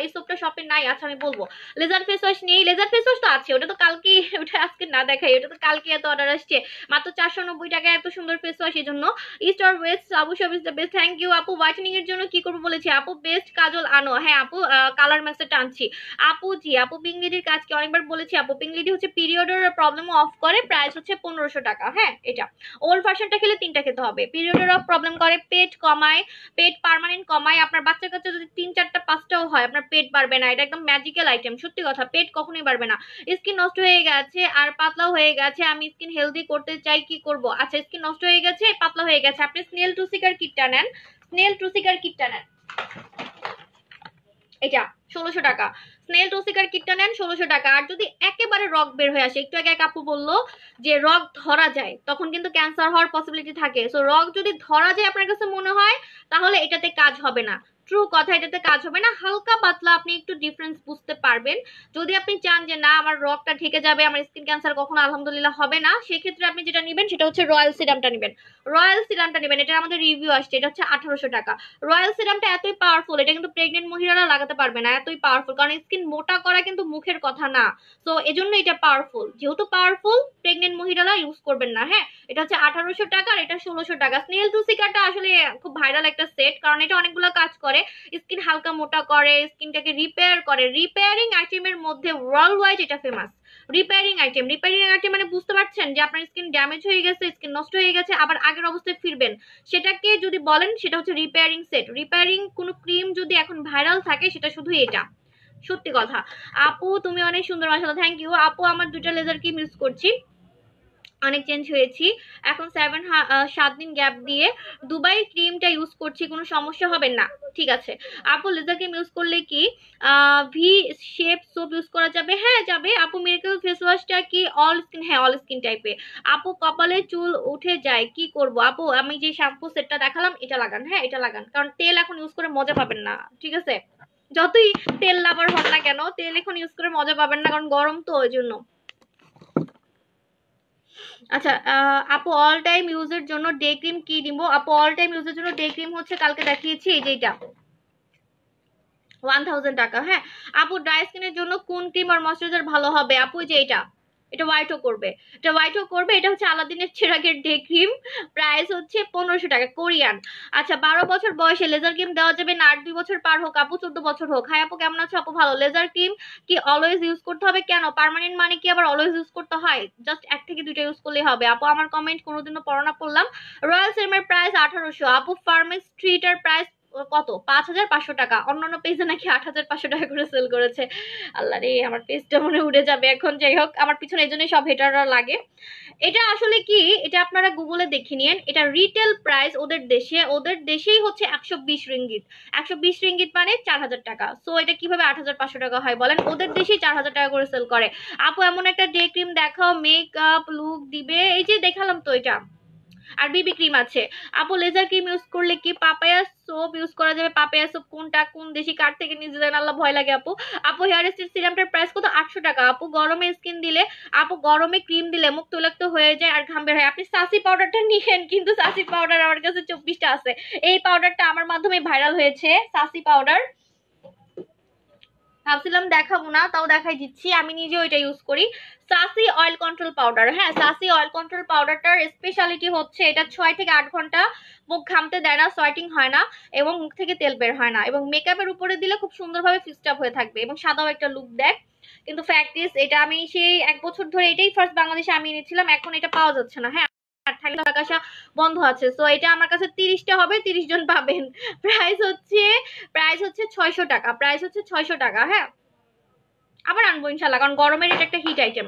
এই সোপটা শপে নাই আচ্ছা আমি বলবো লেজার ফেস ওয়াশ নেই লেজার ফেস ওয়াশ তো আছে ওটা তো কালকে ওটা আজকে না দেখাই ওটা তো কালকে এত অর্ডার আসছে মাত্র চারশো নব্বই টাকা এত সুন্দর ফেস ওয়াশ এই জন্য ইস্ট ইস্টার ওয়েস্ট আবু সব is the best thank you আপু হোয়াইটেনিং এর জন্য কি করবো বলেছি আপু বেস্ট কাজল আনো হ্যাঁ আপু কালার ম্যাসেজটা আনছি আপু জি আপু বিঙ্গিরির কাজকে অনেকবার বলেছি বলছি আপু পিং লিডি হচ্ছে পিরিয়ডের প্রবলেম অফ করে প্রাইস হচ্ছে পনেরোশো টাকা হ্যাঁ এটা ওল্ড ফ্যাশনটা খেলে তিনটা খেতে হবে পিরিয়ডের অফ প্রবলেম করে পেট কমায় পেট পারমানেন্ট কমায় আপনার বাচ্চা কাচ্চা যদি তিন চারটা পাঁচটাও হয় আপনার পেট বাড়বে না এটা একদম ম্যাজিক্যাল আইটেম সত্যি কথা পেট কখনোই বাড়বে না স্কিন নষ্ট হয়ে গেছে আর পাতলাও হয়ে গেছে আমি স্কিন হেলদি করতে চাই কি করব আচ্ছা স্কিন নষ্ট হয়ে গেছে পাতলা হয়ে গেছে আপনি স্নেল টু সিকার কিটটা নেন স্নেল টু সিকার কিটটা নেন এটা ষোলোশো টাকা স্নেল টসিকার কিটটা নেন ষোলোশো টাকা আর যদি একেবারে রক বের হয়ে আসে একটু আগে এক আপু বললো যে রক ধরা যায় তখন কিন্তু ক্যান্সার হওয়ার পসিবিলিটি থাকে সো রক যদি ধরা যায় আপনার কাছে মনে হয় তাহলে এটাতে কাজ হবে না ট্রু কথা এটাতে কাজ হবে না হালকা পাতলা আপনি একটু ডিফারেন্স বুঝতে পারবেন যদি আপনি চান যে না আমার রকটা ঢেকে যাবে আমার স্কিন ক্যান্সার কখনো আলহামদুলিল্লাহ হবে না সেক্ষেত্রে আপনি যেটা নেবেন সেটা হচ্ছে রয়্যাল সিরামটা নেবেন রয়্যাল সিরামটা নেবেন এটা আমাদের রিভিউ আসছে এটা হচ্ছে আঠারোশো টাকা রয়্যাল সিরামটা এতই পাওয়ারফুল এটা কিন্তু প্রেগনেন্ট মহিলারা লাগাতে পারবে না এতই পাওয়ারফুল কারণ স্কিন মোটা করা কিন্তু মুখের কথা না তো এজন্য এটা পাওয়ারফুল যেহেতু পাওয়ারফুল প্রেগনেন্ট মহিলারা ইউজ করবেন না হ্যাঁ এটা হচ্ছে আঠারোশো টাকা আর এটা ষোলোশো টাকা স্নেল টু সিকারটা আসলে খুব ভাইরাল একটা সেট কারণ এটা অনেকগুলো কাজ করে স্কিন হালকা মোটা করে স্কিনটাকে রিপেয়ার করে রিপেয়ারিং আইটেমের মধ্যে ওয়ার্ল্ড ওয়াইড এটা famous repairing item repairing item মানে বুঝতে পারছেন যে আপনার স্কিন ড্যামেজ হয়ে গেছে স্কিন নষ্ট হয়ে গেছে আবার আগের অবস্থায় ফিরবেন সেটাকে যদি বলেন সেটা হচ্ছে রিপেয়ারিং সেট রিপেয়ারিং কোনো ক্রিম যদি এখন ভাইরাল থাকে সেটা শুধু এটা সত্যি কথা আপু তুমি অনেক সুন্দর মাসাল্লাহ থ্যাংক ইউ আপু আমার দুটা লেজার কি ইউজ করছি অনেক চেঞ্জ হয়েছি এখন সেভেন সাত দিন গ্যাপ দিয়ে দুবাই ক্রিমটা ইউজ করছি কোনো সমস্যা হবে না ঠিক আছে আপু লেজার ক্রিম ইউজ করলে কি ভি শেপ সোপ ইউজ করা যাবে হ্যাঁ যাবে আপু মেডিকেল ফেস ওয়াশটা কি অল স্কিন হ্যাঁ অল স্কিন টাইপে আপু কপালে চুল উঠে যায় কি করব আপু আমি যে শ্যাম্পু সেটটা দেখালাম এটা লাগান হ্যাঁ এটা লাগান কারণ তেল এখন ইউজ করে মজা পাবেন না ঠিক আছে যতই তেল লাভার হন না কেন তেল এখন ইউজ করে মজা পাবেন না কারণ গরম তো ওই জন্য আচ্ছা আপু অল টাইম ইউজের জন্য ডে ক্রিম কি নিব আপু অল টাইম ইউজের জন্য ডে ক্রিম হচ্ছে কালকে দেখিয়েছি এই যেটা ওয়ান থাউজেন্ড টাকা হ্যাঁ আপু ড্রাই স্কিনের জন্য কোন ক্রিম আর ময়শ্চারাইজার ভালো হবে আপু যে এইটা এটা হোয়াইটও করবে এটা হোয়াইটও করবে এটা হচ্ছে আলাদিনের ছেড়াকের ডে ক্রিম প্রাইস হচ্ছে পনেরোশো টাকা কোরিয়ান আচ্ছা বারো বছর বয়সে লেজার ক্রিম দেওয়া যাবে না আট দুই বছর পার হোক আপু চোদ্দ বছর হোক হ্যাঁ আপু কেমন আছো আপু ভালো লেজার ক্রিম কি অলওয়েজ ইউজ করতে হবে কেন পার্মানেন্ট মানে কি আবার অলওয়েজ ইউজ করতে হয় জাস্ট এক থেকে দুইটা ইউজ করলেই হবে আপু আমার কমেন্ট কোনোদিনও পড়া না পড়লাম রয়্যাল সেমের প্রাইস আঠারোশো আপু ফার্মেস স্ট্রিটের প্রাইস কত পাঁচ হাজার পাঁচশো টাকা অন্যান্য পেজে নাকি আট হাজার পাঁচশো টাকা করে সেল করেছে আল্লাহ রে আমার পেজটা মনে উড়ে যাবে এখন যাই হোক আমার পিছনে এই জন্যই সব হেটাররা লাগে এটা আসলে কি এটা আপনারা গুগলে দেখে নিন এটা রিটেল প্রাইস ওদের দেশে ওদের দেশেই হচ্ছে একশো বিশ রিঙ্গিত একশো বিশ রিঙ্গিত মানে চার হাজার টাকা সো এটা কিভাবে আট হাজার পাঁচশো টাকা হয় বলেন ওদের দেশেই চার হাজার টাকা করে সেল করে আপু এমন একটা ডে ক্রিম দেখাও মেকআপ লুক দিবে এই যে দেখালাম তো এটা আর বিবি ক্রিম আছে আপু লেজার ক্রিম ইউজ করলে কি পাপায়া সোপ ইউজ করা যাবে পাপায়া সোপ কোনটা কোন দেশি কার থেকে নিজে যেতে আল্লাহ ভয় লাগে আপু আপু হেয়ার স্টেট সিরামটার প্রাইস কত আটশো টাকা আপু গরমে স্কিন দিলে আপু গরমে ক্রিম দিলে মুখ তৈলাক্ত হয়ে যায় আর ঘাম বের হয় আপনি সাসি পাউডারটা নিয়েন কিন্তু সাসি পাউডার আমার কাছে চব্বিশটা আছে এই পাউডারটা আমার মাধ্যমে ভাইরাল হয়েছে সাসি পাউডার ভাবছিলাম দেখাবো না তাও দেখাই দিচ্ছি আমি নিজে ওইটা ইউজ করি সাসি অয়েল কন্ট্রোল পাউডার হ্যাঁ সাসি অয়েল কন্ট্রোল পাউডারটার স্পেশালিটি হচ্ছে এটা ছয় থেকে আট ঘন্টা মুখ ঘামতে দেয় না সোয়েটিং হয় না এবং মুখ থেকে তেল বের হয় না এবং মেকআপের উপরে দিলে খুব সুন্দরভাবে ফিক্সড হয়ে থাকবে এবং সাদাও একটা লুক দেয় কিন্তু ফ্যাক্ট ইস এটা আমি সেই এক বছর ধরে এটাই ফার্স্ট বাংলাদেশে আমি এনেছিলাম এখন এটা পাওয়া যাচ্ছে না হ্যাঁ থাকলে আকাশা বন্ধ আছে সো এটা আমার কাছে তিরিশটা হবে তিরিশ জন পাবেন প্রাইস হচ্ছে প্রাইস হচ্ছে ছয়শো টাকা প্রাইস হচ্ছে ছয়শো টাকা হ্যাঁ আবার আনবো ইনশাল্লাহ কারণ গরমের এটা একটা হিট আইটেম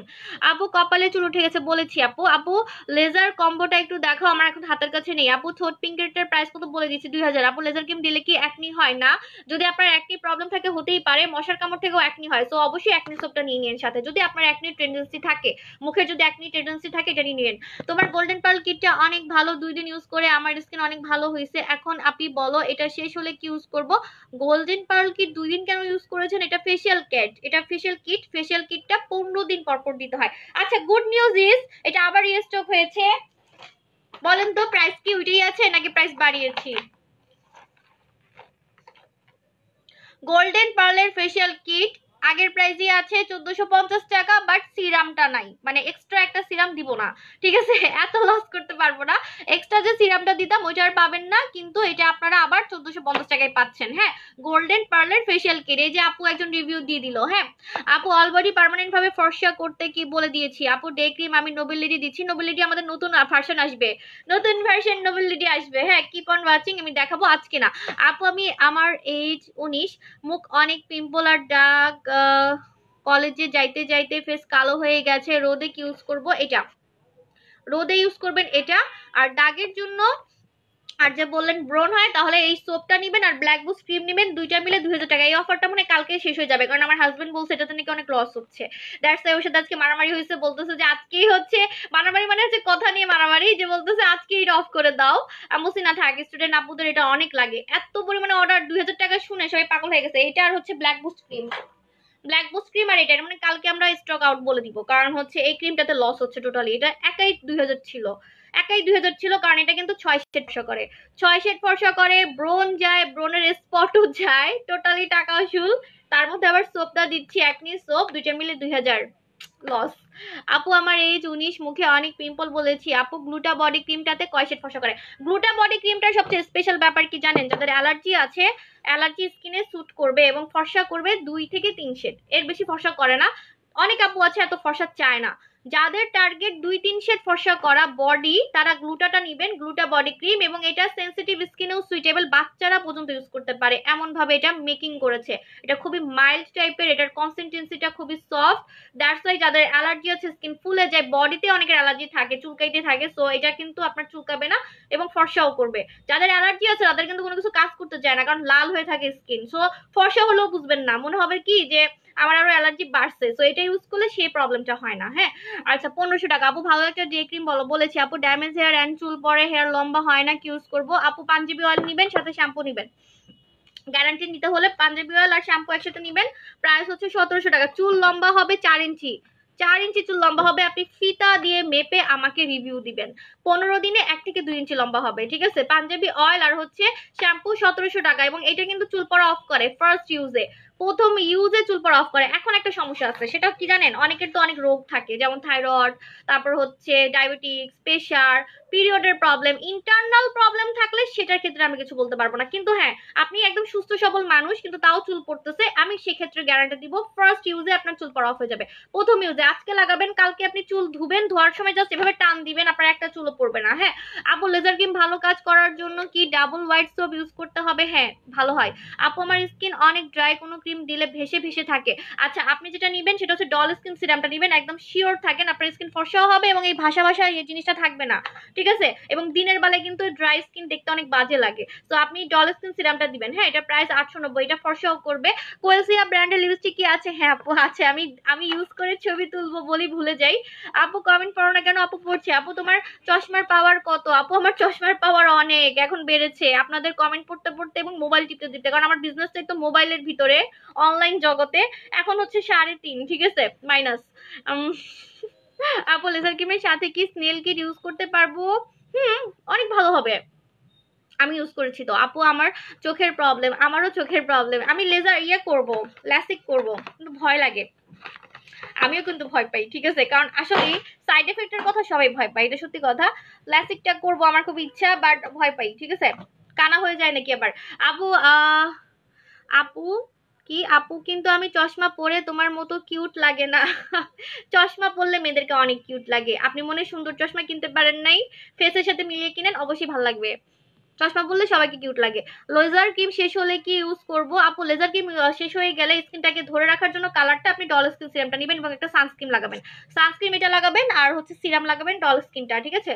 আপু কপালে চুল উঠে গেছে বলেছি আপু আপু লেজার কম্বোটা একটু দেখো আমার এখন হাতের কাছে নেই আপু থোট পিঙ্কেরটার প্রাইস কত বলে দিচ্ছি দুই হাজার আপু লেজার ক্রিম দিলে কি একনি হয় না যদি আপনার একনি প্রবলেম থাকে হতেই পারে মশার কামড় থেকেও একনি হয় সো অবশ্যই একনি সোপটা নিয়ে নিন সাথে যদি আপনার একনি টেন্ডেন্সি থাকে মুখে যদি একনি টেন্ডেন্সি থাকে এটা নিয়ে নিন তোমার গোল্ডেন পার্ল কিটটা অনেক ভালো দুই দিন ইউজ করে আমার স্কিন অনেক ভালো হয়েছে এখন আপনি বলো এটা শেষ হলে কি ইউজ করব গোল্ডেন পার্ল কিট দুই দিন কেন ইউজ করেছেন এটা ফেশিয়াল ক্যাট এটা ফেশিয়াল ফেশিয়াল কিট ফেশিয়াল কিটটা পনেরো দিন পরপর দিতে হয় আচ্ছা গুড নিউজ ইজ এটা আবার রিস্টক হয়েছে বলেন তো প্রাইস কি উঠেই আছে নাকি প্রাইস বাড়িয়েছি গোল্ডেন পার্লের ফেশিয়াল কিট আগের প্রাইজই আছে চোদ্দশো পঞ্চাশ টাকা বাট সিরামটা নাই মানে এক্সট্রা একটা সিরাম দিব না ঠিক আছে এত লস করতে পারবো না এক্সট্রা যে সিরামটা দিতাম ওইটা আর পাবেন না কিন্তু এটা আপনারা আবার চোদ্দশো পঞ্চাশ টাকায় পাচ্ছেন হ্যাঁ গোল্ডেন পার্লার ফেসিয়াল কেট এই যে আপু একজন রিভিউ দিয়ে দিল হ্যাঁ আপু অলরেডি পার্মানেন্ট ভাবে ফর্সা করতে কি বলে দিয়েছি আপু ডে ক্রিম আমি নোবেলিটি দিচ্ছি নোবেলিটি আমাদের নতুন ভার্সন আসবে নতুন ভার্সন নোবেলিটি আসবে হ্যাঁ কিপ অন ওয়াচিং আমি দেখাবো আজকে না আপু আমি আমার এইজ উনিশ মুখ অনেক পিম্পল আর ডাক কলেজে যাইতে যাইতে ফেস কালো হয়ে গেছে রোদে কি ইউজ করব এটা রোদে ইউজ করবেন এটা আর দাগের জন্য আর যে বললেন ব্রন হয় তাহলে এই সোপটা নেবেন আর ব্ল্যাক বুস ক্রিম নেবেন দুইটা মিলে দুই হাজার টাকা এই অফারটা মানে কালকে শেষ হয়ে যাবে কারণ আমার হাজব্যান্ড বলছে এটাতে নাকি অনেক লস হচ্ছে দ্যাটস ওর সাথে আজকে মারামারি হয়েছে বলতেছে যে আজকেই হচ্ছে মারামারি মানে হচ্ছে কথা নিয়ে মারামারি যে বলতেছে আজকে এটা অফ করে দাও আমি না থাক স্টুডেন্ট আপুদের এটা অনেক লাগে এত পরিমাণে অর্ডার দুই হাজার টাকা শুনে সবাই পাগল হয়ে গেছে এটা আর হচ্ছে ব্ল্যাক বুস ক্রিম ব্ল্যাক বোস ক্রিম আর এটা মানে কালকে আমরা স্টক আউট বলে দিব কারণ হচ্ছে এই ক্রিমটাতে লস হচ্ছে টোটালি এটা একাই দুই হাজার ছিল একাই দুই হাজার ছিল কারণ এটা কিন্তু ছয় শেড ফর্সা করে ছয় শেড ফর্সা করে ব্রোন যায় ব্রোনের স্পটও যায় টোটালি টাকা শুল তার মধ্যে আবার সোপটা দিচ্ছি একনি সোপ দুইটা মিলে দুই হাজার লস আপু আমার এইজ উনিশ মুখে অনেক পিম্পল বলেছি আপু গ্লুটা বডি ক্রিমটাতে কয় শেড ফসা করে গ্লুটা বডি ক্রিমটার সবচেয়ে স্পেশাল ব্যাপার কি জানেন যাদের অ্যালার্জি আছে অ্যালার্জি স্কিনে স্যুট করবে এবং ফর্সা করবে দুই থেকে তিন শেড এর বেশি ফর্সা করে না অনেক আপু আছে এত ফসা চায় না যাদের টার্গেট দুই তিন শেড ফর্সা করা বডি তারা গ্লুটাটা নেবেন গ্লুটা বডি ক্রিম এবং এটা সেন্সিটিভ স্কিনেও সুইটেবল বাচ্চারা পর্যন্ত ইউজ করতে পারে এমনভাবে এটা মেকিং করেছে এটা খুবই মাইল্ড টাইপের এটার কনসিস্টেন্সিটা খুবই সফট দ্যাটস ওয়াই যাদের অ্যালার্জি আছে স্কিন ফুলে যায় বডিতে অনেকের অ্যালার্জি থাকে চুলকাইতে থাকে সো এটা কিন্তু আপনার চুলকাবে না এবং ফর্সাও করবে যাদের অ্যালার্জি আছে তাদের কিন্তু কোনো কিছু কাজ করতে চায় না কারণ লাল হয়ে থাকে স্কিন সো ফর্সা হলেও বুঝবেন না মনে হবে কি যে আমার আরো অ্যালার্জি বাড়ছে তো এটা ইউজ করলে সেই প্রবলেমটা হয় না হ্যাঁ আচ্ছা পনেরোশো টাকা আপু ভালো একটা ডে ক্রিম বলো বলেছি আপু ড্যামেজ হেয়ার অ্যান্ড চুল পরে হেয়ার লম্বা হয় না কি ইউজ করবো আপু পাঞ্জাবি অয়েল নেবেন সাথে শ্যাম্পু নেবেন গ্যারান্টি নিতে হলে পাঞ্জাবি অয়েল আর শ্যাম্পু একসাথে নেবেন প্রাইস হচ্ছে সতেরোশো টাকা চুল লম্বা হবে চার ইঞ্চি চার ইঞ্চি চুল লম্বা হবে আপনি ফিতা দিয়ে মেপে আমাকে রিভিউ দিবেন পনেরো দিনে এক থেকে দুই ইঞ্চি লম্বা হবে ঠিক আছে পাঞ্জাবি অয়েল আর হচ্ছে শ্যাম্পু সতেরোশো টাকা এবং এটা কিন্তু চুল পরা অফ করে ফার্স্ট ইউজে প্রথম ইউজে চুল পড়া অফ করে এখন একটা সমস্যা আছে সেটা কি জানেন অনেকের তো অনেক রোগ থাকে যেমন থাইরয়েড তারপর হচ্ছে ডায়াবেটিক্স প্রেশার পিরিয়ডের প্রবলেম ইন্টারনাল প্রবলেম থাকলে সেটার ক্ষেত্রে আমি কিছু বলতে পারবো না কিন্তু হ্যাঁ আপনি একদম সুস্থ সবল মানুষ কিন্তু তাও চুল পড়তেছে আমি সেক্ষেত্রে গ্যারান্টি দিব ফার্স্ট ইউজে আপনার চুল পড়া অফ হয়ে যাবে প্রথম ইউজে আজকে লাগাবেন কালকে আপনি চুল ধুবেন ধোয়ার সময় জাস্ট এভাবে টান দিবেন আপনার একটা চুলও পড়বে না হ্যাঁ আপু লেজার ক্রিম ভালো কাজ করার জন্য কি ডাবল হোয়াইট সোপ ইউজ করতে হবে হ্যাঁ ভালো হয় আপু আমার স্কিন অনেক ড্রাই কোনো ক্রিম দিলে ভেসে ভেসে থাকে আচ্ছা আপনি যেটা নেবেন সেটা হচ্ছে ডল স্কিন সিরামটা নেবেন একদম শিওর থাকেন আপনার স্কিন ফর্সাও হবে এবং এই ভাষা ভাষা এই জিনিসটা থাকবে না ঠিক আছে এবং দিনের বেলায় কিন্তু ড্রাই স্কিন দেখতে অনেক বাজে লাগে তো আপনি ডল স্কিন সিরামটা দিবেন হ্যাঁ এটা প্রাইস আটশো নব্বই এটা ফর্সাও করবে কোয়েলসিয়া ব্র্যান্ডের লিপস্টিক কি আছে হ্যাঁ আপু আছে আমি আমি ইউজ করে ছবি তুলবো বলি ভুলে যাই আপু কমেন্ট পড়ো না কেন আপু পড়ছে আপু তোমার চশমার পাওয়ার কত আপু আমার চশমার পাওয়ার অনেক এখন বেড়েছে আপনাদের কমেন্ট পড়তে পড়তে এবং মোবাইল টিপতে দিতে কারণ আমার বিজনেস তো মোবাইলের ভিতরে অনলাইন জগতে এখন হচ্ছে সাড়ে তিন ঠিক আছে মাইনাস আপু লেজার ক্রিমের সাথে কি স্নেল কিট ইউজ করতে পারবো হুম অনেক ভালো হবে আমি ইউজ করেছি তো আপু আমার চোখের প্রবলেম আমারও চোখের প্রবলেম আমি লেজার ইয়ে করব ল্যাসিক করব কিন্তু ভয় লাগে আমিও কিন্তু ভয় পাই ঠিক আছে কারণ আসলে সাইড এফেক্টের কথা সবাই ভয় পাই এটা সত্যি কথা ল্যাসিকটা করব আমার খুব ইচ্ছা বাট ভয় পাই ঠিক আছে কানা হয়ে যায় নাকি আবার আপু আপু কি আপু কিন্তু আমি চশমা পরে তোমার মতো কিউট লাগে না চশমা পরলে মেয়েদেরকে অনেক কিউট লাগে আপনি মনে সুন্দর চশমা কিনতে পারেন নাই ফেসের সাথে মিলিয়ে কিনেন অবশ্যই ভালো লাগবে চশমা পড়লে সবাইকে কিউট লাগে লেজার ক্রিম শেষ হলে কি ইউজ করব আপু লেজার ক্রিম শেষ হয়ে গেলে স্কিনটাকে ধরে রাখার জন্য কালারটা আপনি ডল স্কিন সিরামটা নেবেন এবং একটা সানস্ক্রিম লাগাবেন সানস্ক্রিম এটা লাগাবেন আর হচ্ছে সিরাম লাগাবেন ডল স্কিনটা ঠিক আছে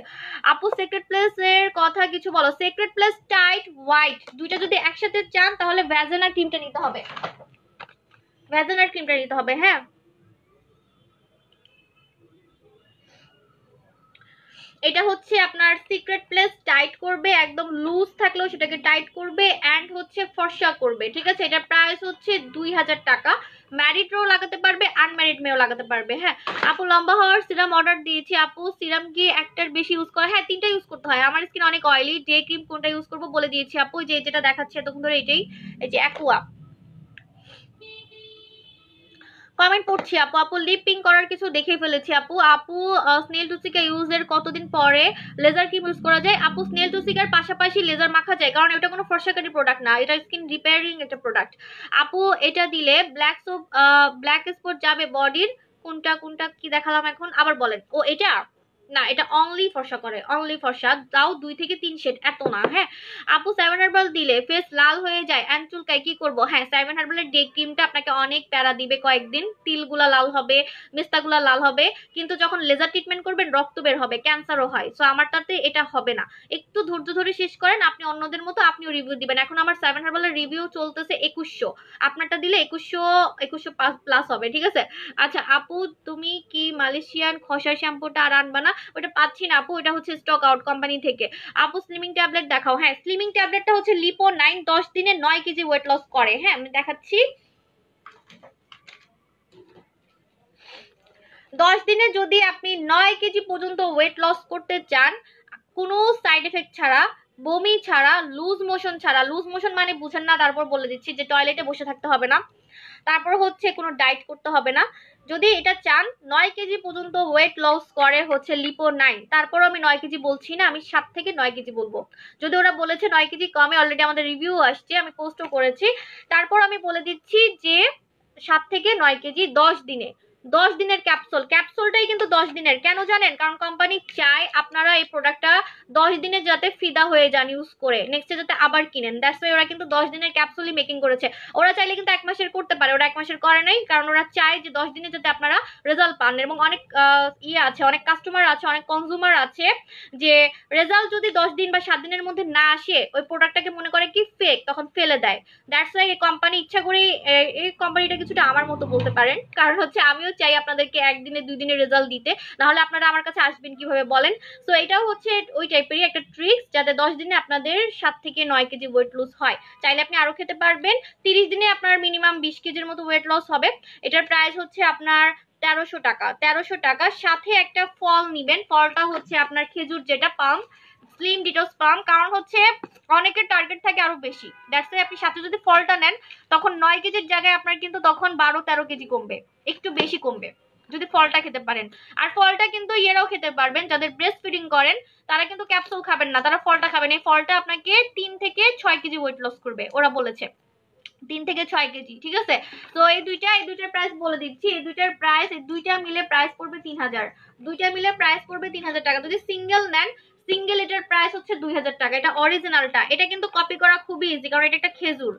আপু সেক্রেট প্লেসের কথা কিছু বলো সেক্রেট প্লেস টাইট হোয়াইট দুইটা যদি একসাথে চান তাহলে ভ্যাজেনা ক্রিমটা নিতে হবে ভ্যাজেনার ক্রিমটা নিতে হবে হ্যাঁ এটা হচ্ছে আপনার সিক্রেট প্লেস টাইট করবে একদম লুজ থাকলেও সেটাকে টাইট করবে অ্যান্ড হচ্ছে ফর্সা করবে ঠিক আছে এটা প্রাইস হচ্ছে দুই হাজার টাকা রো লাগাতে পারবে আনম্যারিড মেয়েও লাগাতে পারবে হ্যাঁ আপু লম্বা হওয়ার সিরাম অর্ডার দিয়েছি আপু সিরাম কি একটার বেশি ইউজ করা হ্যাঁ তিনটা ইউজ করতে হয় আমার স্কিন অনেক অয়েলি ডে ক্রিম কোনটা ইউজ করবো বলে দিয়েছি আপু যে যেটা দেখাচ্ছে এতক্ষণ ধরে এটাই এই যে অ্যাকুয়া কমেন্ট পড়ছি আপু আপু লিপ পিং করার কিছু দেখে ফেলেছি আপু আপু স্নেল টুসিকা ইউজের কতদিন পরে লেজার কি ইউজ করা যায় আপু স্নেল টুসিকার পাশাপাশি লেজার মাখা যায় কারণ এটা কোনো ফর্সাকারি প্রোডাক্ট না এটা স্কিন রিপেয়ারিং একটা প্রোডাক্ট আপু এটা দিলে ব্ল্যাক সোপ ব্ল্যাক স্পট যাবে বডির কোনটা কোনটা কি দেখালাম এখন আবার বলেন ও এটা না এটা অনলি ফর্সা করে অনলি ফর্সা তাও দুই থেকে তিন শেড এত না হ্যাঁ আপু সেভেন হার্বাল দিলে ফেস লাল হয়ে যায় অ্যান্ড চুলকায় কি করব হ্যাঁ সেভেন হার্বালের ডে ক্রিমটা আপনাকে অনেক প্যারা দিবে কয়েকদিন তিলগুলা লাল হবে মেস্তাগুলা লাল হবে কিন্তু যখন লেজার ট্রিটমেন্ট করবেন রক্ত বের হবে ক্যান্সারও হয় সো আমারটাতে এটা হবে না একটু ধৈর্য ধরে শেষ করেন আপনি অন্যদের মতো আপনিও রিভিউ দিবেন এখন আমার সেভেন হার্বালের রিভিউ চলতেছে একুশশো আপনারটা দিলে একুশশো একুশশো প্লাস হবে ঠিক আছে আচ্ছা আপু তুমি কি মালয়েশিয়ান খসার শ্যাম্পুটা আর আনবা না ওটা পাচ্ছি না আপু ওটা হচ্ছে স্টক আউট কোম্পানি থেকে আপু স্লিমিং ট্যাবলেট দেখাও হ্যাঁ স্লিমিং ট্যাবলেটটা হচ্ছে লিপো নাইন দশ দিনে নয় কেজি ওয়েট লস করে হ্যাঁ আমি দেখাচ্ছি দশ দিনে যদি আপনি নয় কেজি পর্যন্ত ওয়েট লস করতে চান কোনো সাইড এফেক্ট ছাড়া বমি ছাড়া লুজ মোশন ছাড়া লুজ মোশন মানে বুঝেন না তারপর বলে দিচ্ছি যে টয়লেটে বসে থাকতে হবে না তারপর হচ্ছে কোনো ডায়েট করতে হবে না যদি এটা চান নয় কেজি পর্যন্ত ওয়েট লস করে হচ্ছে লিপো নাইন তারপরও আমি নয় কেজি বলছি না আমি সাত থেকে নয় কেজি বলবো যদি ওরা বলেছে নয় কেজি কমে অলরেডি আমাদের রিভিউ আসছে আমি পোস্টও করেছি তারপর আমি বলে দিচ্ছি যে সাত থেকে নয় কেজি দশ দিনে দশ দিনের ক্যাপসুল ক্যাপসুলটাই কিন্তু দশ দিনের কেন জানেন কারণ কোম্পানি চায় আপনারা এই প্রোডাক্টটা দশ দিনে যাতে ফিদা হয়ে যান ইউজ করে নেক্সটে যাতে আবার কিনেন দ্যাটস ওয়াই ওরা কিন্তু দশ দিনের ক্যাপসুলই মেকিং করেছে ওরা চাইলে কিন্তু এক মাসের করতে পারে ওরা এক মাসের করে নাই কারণ ওরা চায় যে দশ দিনে যাতে আপনারা রেজাল্ট পান এবং অনেক ইয়ে আছে অনেক কাস্টমার আছে অনেক কনজিউমার আছে যে রেজাল্ট যদি দশ দিন বা সাত দিনের মধ্যে না আসে ওই প্রোডাক্টটাকে মনে করে কি ফেক তখন ফেলে দেয় দ্যাটস ওয়াই এই কোম্পানি ইচ্ছা করে এই কোম্পানিটা কিছুটা আমার মতো বলতে পারেন কারণ হচ্ছে আমিও আমিও চাই আপনাদেরকে একদিনে দুই দিনে রেজাল্ট দিতে নাহলে আপনারা আমার কাছে আসবেন কিভাবে বলেন সো এটাও হচ্ছে ওই টাইপেরই একটা ট্রিক্স যাতে দশ দিনে আপনাদের সাত থেকে নয় কেজি ওয়েট লস হয় চাইলে আপনি আরও খেতে পারবেন তিরিশ দিনে আপনার মিনিমাম বিশ কেজির মতো ওয়েট লস হবে এটার প্রাইস হচ্ছে আপনার তেরোশো টাকা তেরোশো টাকা সাথে একটা ফল নিবেন ফলটা হচ্ছে আপনার খেজুর যেটা পাম স্লিম ডিটক্স পাম কারণ হচ্ছে অনেকের টার্গেট থাকে আরো বেশি দ্যাটস আপনি সাথে যদি ফলটা নেন তখন নয় কেজির জায়গায় আপনার কিন্তু তখন বারো তেরো কেজি কমবে একটু বেশি কমবে যদি ফলটা খেতে পারেন আর ফলটা কিন্তু ইয়েরাও খেতে পারবেন যাদের ব্রেস্ট ফিডিং করেন তারা কিন্তু ক্যাপসুল খাবেন না তারা ফলটা খাবেন এই ফলটা আপনাকে তিন থেকে ছয় কেজি ওয়েট লস করবে ওরা বলেছে তিন থেকে ছয় কেজি ঠিক আছে তো এই দুইটা এই দুইটার প্রাইস বলে দিচ্ছি এই দুইটার প্রাইস এই দুইটা মিলে প্রাইস পড়বে তিন হাজার দুইটা মিলে প্রাইস পড়বে তিন হাজার টাকা যদি সিঙ্গেল নেন সিঙ্গেল এটার প্রাইস হচ্ছে দুই টাকা এটা অরিজিনালটা এটা কিন্তু কপি করা খুবই ইজি কারণ এটা একটা খেজুর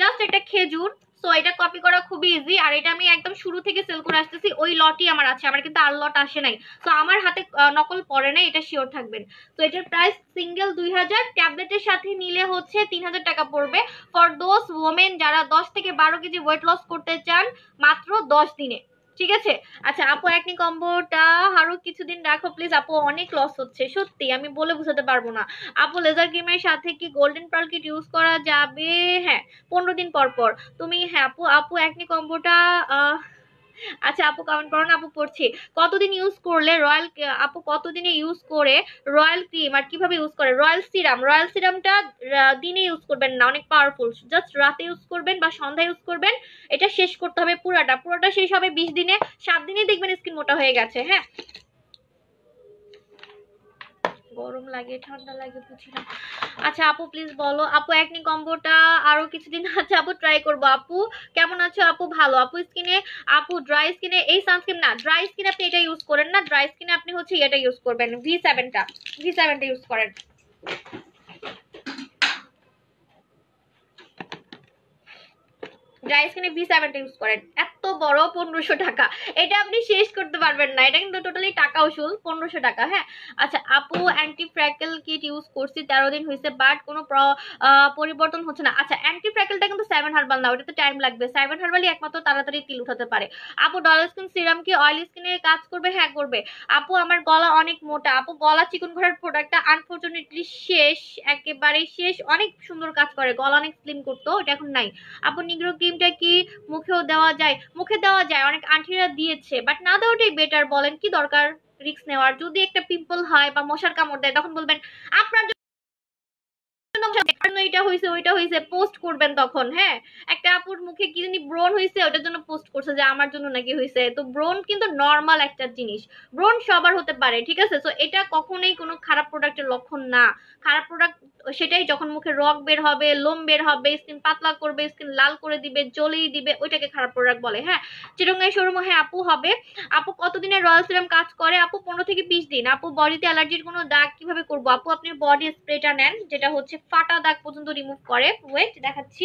জাস্ট একটা খেজুর সো এটা কপি করা খুবই ইজি আর এটা আমি একদম শুরু থেকে সেল করে আসতেছি ওই লটই আমার আছে আমার কিন্তু আর লট আসে নাই তো আমার হাতে নকল পরে নাই এটা শিওর থাকবেন তো এটার প্রাইস সিঙ্গেল দুই হাজার ট্যাবলেটের সাথে নিলে হচ্ছে তিন হাজার টাকা পড়বে ফর দোজ ওমেন যারা দশ থেকে বারো কেজি ওয়েট লস করতে চান মাত্র দশ দিনে ঠিক আছে আচ্ছা আপু একনি কম্বোটা আরো কিছুদিন রাখো প্লিজ আপু অনেক লস হচ্ছে সত্যি আমি বলে বোঝাতে পারবো না আপু লেজার ক্রিমের সাথে কি গোল্ডেন পার্ল কিট ইউজ করা যাবে হ্যাঁ পনেরো দিন পর পর তুমি হ্যাঁ আপু আপু একনি কম্বোটা আচ্ছা আপু কমেন্ট করো না আপু পড়ছি কতদিন ইউজ করলে রয়্যাল আপু কতদিনে ইউজ করে রয়্যাল ক্রিম আর কিভাবে ইউজ করে রয়্যাল সিরাম রয়্যাল সিরামটা দিনে ইউজ করবেন না অনেক পাওয়ারফুল জাস্ট রাতে ইউজ করবেন বা সন্ধ্যায় ইউজ করবেন এটা শেষ করতে হবে পুরাটা পুরোটা শেষ হবে বিশ দিনে সাত দিনে দেখবেন স্কিন মোটা হয়ে গেছে হ্যাঁ গরম লাগে ঠান্ডা লাগে বুঝি না আচ্ছা আপু প্লিজ বলো আপু একনি কম্বোটা আরো কিছুদিন আছে আপু ট্রাই করবো আপু কেমন আছো আপু ভালো আপু স্কিনে আপু ড্রাই স্কিনে এই সানস্ক্রিন না ড্রাই স্কিনে আপনি এটা ইউজ করেন না ড্রাই স্কিনে আপনি হচ্ছে এটা ইউজ করবেন ভি সেভেনটা ভি সেভেনটা ইউজ করেন ড্রাই স্কিনে ভি সেভেনটা ইউজ করেন এত বড় পনেরোশো টাকা এটা আপনি শেষ করতে পারবেন না এটা কিন্তু টোটালি টাকা ওসুল পনেরোশো টাকা হ্যাঁ আচ্ছা আপু অ্যান্টিফ্র্যাকেল কিট ইউজ করছি তেরো দিন হয়েছে বাট কোনো পরিবর্তন হচ্ছে না আচ্ছা অ্যান্টিফ্র্যাকেলটা কিন্তু সেভেন হার্বাল না ওটাতে টাইম লাগবে সেভেন হার্বালই একমাত্র তাড়াতাড়ি তিল উঠাতে পারে আপু ডল স্কিন সিরাম কি অয়েল স্কিনে কাজ করবে হ্যাঁ করবে আপু আমার গলা অনেক মোটা আপু গলা চিকন ঘোরার প্রোডাক্টটা আনফর্চুনেটলি শেষ একেবারে শেষ অনেক সুন্দর কাজ করে গলা অনেক স্লিম করতো এটা এখন নাই আপু নিগ্রো ক্রিমটা কি মুখেও দেওয়া যায় মুখে দেওয়া যায় অনেক আন্টিরা দিয়েছে বাট না দেওয়াটাই বেটার বলেন কি দরকার রিক্স নেওয়ার যদি একটা পিম্পল হয় বা মশার কামড় দেয় তখন বলবেন আপনার এটা হয়েছে ওইটা হয়েছে পোস্ট করবেন তখন হ্যাঁ একটা আপুর মুখে কি জানি ব্রণ হয়েছে ওটার জন্য পোস্ট করছে যে আমার জন্য নাকি হয়েছে তো ব্রণ কিন্তু নর্মাল একটা জিনিস ব্রণ সবার হতে পারে ঠিক আছে তো এটা কখনোই কোনো খারাপ প্রোডাক্টের লক্ষণ না খারাপ প্রোডাক্ট সেটাই যখন মুখে রক বের হবে লোম বের হবে স্কিন পাতলা করবে স্কিন লাল করে দিবে জ্বলেই দিবে ওইটাকে খারাপ প্রোডাক্ট বলে হ্যাঁ চিরঙ্গাই শোরুম হ্যাঁ আপু হবে আপু কতদিনের রয়্যাল সিরাম কাজ করে আপু পনেরো থেকে বিশ দিন আপু বডিতে অ্যালার্জির কোনো দাগ কিভাবে করবো আপু আপনি বডি স্প্রেটা নেন যেটা হচ্ছে ফাটা দাগ পর্যন্ত রিমুভ করে ওয়েট দেখাচ্ছি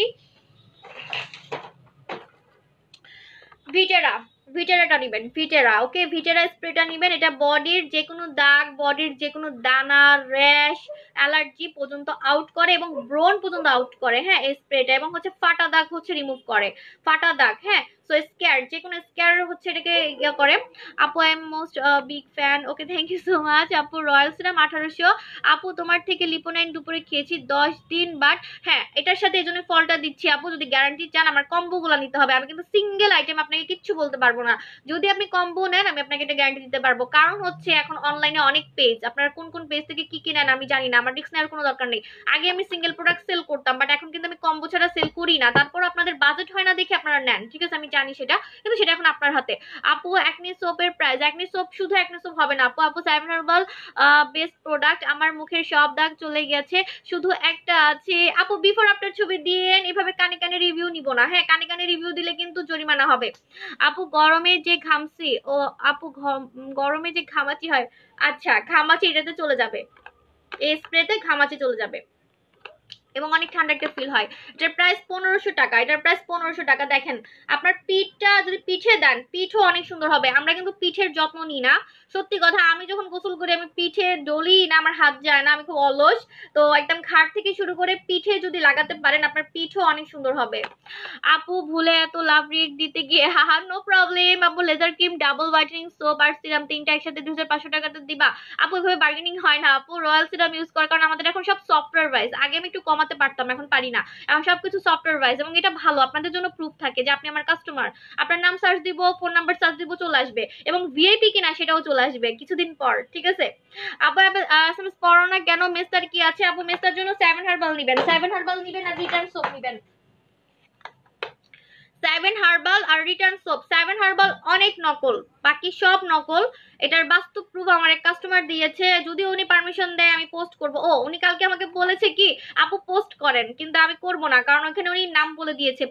ভিটেরা ভিটেরাটা নেবেন ভিটেরা ওকে ভিটেরা স্প্রেটা নেবেন এটা বডির যে কোনো দাগ বডির যে কোনো দানা র্যাশ অ্যালার্জি পর্যন্ত আউট করে এবং ব্রোন পর্যন্ত আউট করে হ্যাঁ এই স্প্রেটা এবং হচ্ছে ফাটা দাগ হচ্ছে রিমুভ করে ফাটা দাগ হ্যাঁ সো স্কেয়ার যে কোনো স্কেয়ার হচ্ছে এটাকে ইয়া করে আপু I am most big fan okay thank you so much আপু রয়্যাল সিনেমা আঠারোশো আপু তোমার থেকে লিপোনাইন দুপুরে খেয়েছি দশ দিন বাট হ্যাঁ এটার সাথে এই জন্য ফলটা দিচ্ছি আপু যদি গ্যারান্টি চান আমার কম্বোগুলো নিতে হবে আমি কিন্তু সিঙ্গেল আইটেম আপনাকে কিচ্ছু বলতে পারবো না যদি আপনি কম্বো নেন আমি আপনাকে এটা গ্যারান্টি দিতে পারবো কারণ হচ্ছে এখন অনলাইনে অনেক পেজ আপনারা কোন কোন পেজ থেকে কি কি নেন আমি জানি না আমার ডিস্ক নেওয়ার কোনো দরকার নেই আগে আমি সিঙ্গেল প্রোডাক্ট সেল করতাম বাট এখন কিন্তু আমি কম্বো ছাড়া সেল করি না তারপর আপনাদের বাজেট হয় না দেখে আপনারা নেন ঠিক আছে আমি জানি সেটা কিন্তু সেটা এখন আপনার হাতে আপু একনি সোপের প্রাইস একনি সোপ শুধু একনি সোপ হবে না আপু আপু সাইমন হার্বাল বেস্ট প্রোডাক্ট আমার মুখের সব দাগ চলে গেছে শুধু একটা আছে আপু বিফোর আফটার ছবি দিয়েন এভাবে কানে কানে রিভিউ নিব না হ্যাঁ কানে কানে রিভিউ দিলে কিন্তু জরিমানা হবে আপু গরমে যে ঘামছি ও আপু গরমে যে ঘামাচি হয় আচ্ছা ঘামাচি এটাতে চলে যাবে এই স্প্রেতে ঘামাচি চলে যাবে এবং অনেক ঠান্ডা একটা ফিল হয় এটার প্রাইস পনেরোশো টাকা এটার প্রাইস পনেরোশো টাকা দেখেন আপনার পিঠটা যদি পিঠে দেন পিঠও অনেক সুন্দর হবে আমরা কিন্তু পিঠের যত্ন নিই না সত্যি কথা আমি যখন গোসল করি আমি পিঠে ডলি না আমার হাত যায় না আমি খুব অলস তো একদম খাট থেকে শুরু করে পিঠে যদি লাগাতে পারেন আপনার পিঠও অনেক সুন্দর হবে আপু ভুলে এত লাভ রিক দিতে গিয়ে হাহা নো প্রবলেম আপু laser cream double whitening soap আর সিরাম তিনটা একসাথে দুই হাজার পাঁচশো টাকাতে দিবা আপু এভাবে বার্গেনিং হয় না আপু রয়্যাল সিরাম ইউজ করার কারণ আমাদের এখন সব সফটওয়্যার ওয়াইজ আগে আমি একটু কম কমাতে পারতাম এখন পারি না এখন সবকিছু সফটওয়্যার ওয়াইজ এবং এটা ভালো আপনাদের জন্য প্রুফ থাকে যে আপনি আমার কাস্টমার আপনার নাম সার্চ দিব ফোন নাম্বার সার্চ দিব চলে আসবে এবং ভিআইপি কিনা সেটাও চলে আসবে কিছুদিন পর ঠিক আছে আবার করোনা কেন মেস্টার কি আছে আপু মেস্টার জন্য সেভেন হার্বাল নিবেন সেভেন হার্বাল নিবেন আর রিটার্ন সোপ নিবেন সেভেন হার্বাল আর রিটার্ন সোপ সেভেন হার্বাল অনেক নকল বাকি সব নকল এটার বাস্তব প্রুফ আমার এক কাস্টমার দিয়েছে যদি উনি পারমিশন দেয় আমি পোস্ট করব ও উনি কালকে আমাকে বলেছে কি আপু পোস্ট করেন কিন্তু আমি করব না কারণ ওখানে উনি নাম বলে দিয়েছে